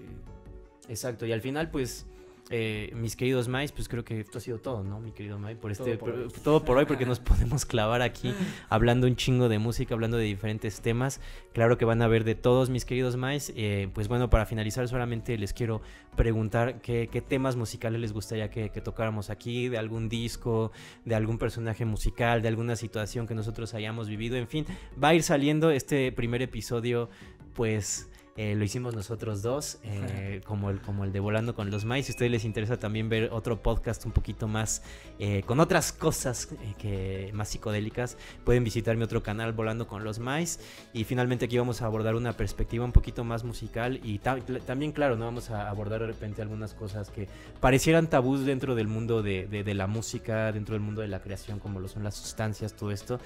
Exacto, y al final pues eh, mis queridos Mais, pues creo que esto ha sido todo, ¿no? Mi querido Mais, por este, todo por, hoy. porque [laughs] nos podemos clavar aquí [laughs] hablando un chingo de música, hablando de diferentes temas. Claro que van a ver de todos, mis queridos Mais. Eh, pues bueno, para finalizar, solamente les quiero preguntar qué, temas musicales les gustaría que, que, tocáramos aquí, de algún disco, de algún personaje musical, de alguna situación que nosotros hayamos vivido. En fin, va a ir saliendo este primer episodio, pues eh, lo hicimos nosotros dos, eh, como, el, como el de Volando con los mice Si a ustedes les interesa también ver otro podcast un poquito más eh, con otras cosas que, más psicodélicas, pueden visitar mi otro canal, Volando con los mice Y finalmente aquí vamos a abordar una perspectiva un poquito más musical y también, claro, no vamos a abordar de repente algunas cosas que parecieran tabús dentro del mundo de la música, dentro del mundo de la creación, como lo son las sustancias, todo esto.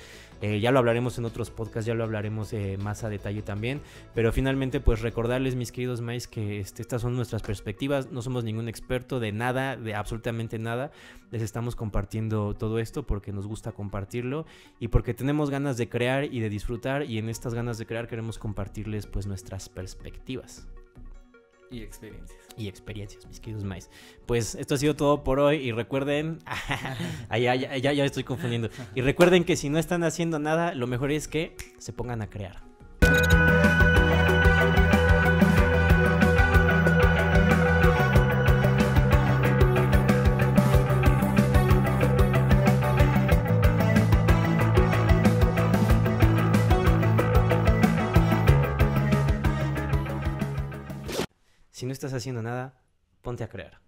Eh, ya lo hablaremos en otros podcasts, ya lo hablaremos eh, más a detalle también. Pero finalmente, pues recordarles, mis queridos Mays, que este, estas son nuestras perspectivas. No somos ningún experto de nada, de absolutamente nada. Les estamos compartiendo todo esto porque nos gusta compartirlo y porque tenemos ganas de crear y de disfrutar. Y en estas ganas de crear queremos compartirles pues nuestras perspectivas. Y experiencias y experiencias, mis queridos maes Pues esto ha sido todo por hoy y recuerden, ya, [laughs] ya, ya estoy confundiendo, y recuerden que si no están haciendo nada, lo mejor es que se pongan a crear. Si no estás haciendo nada, ponte a crear.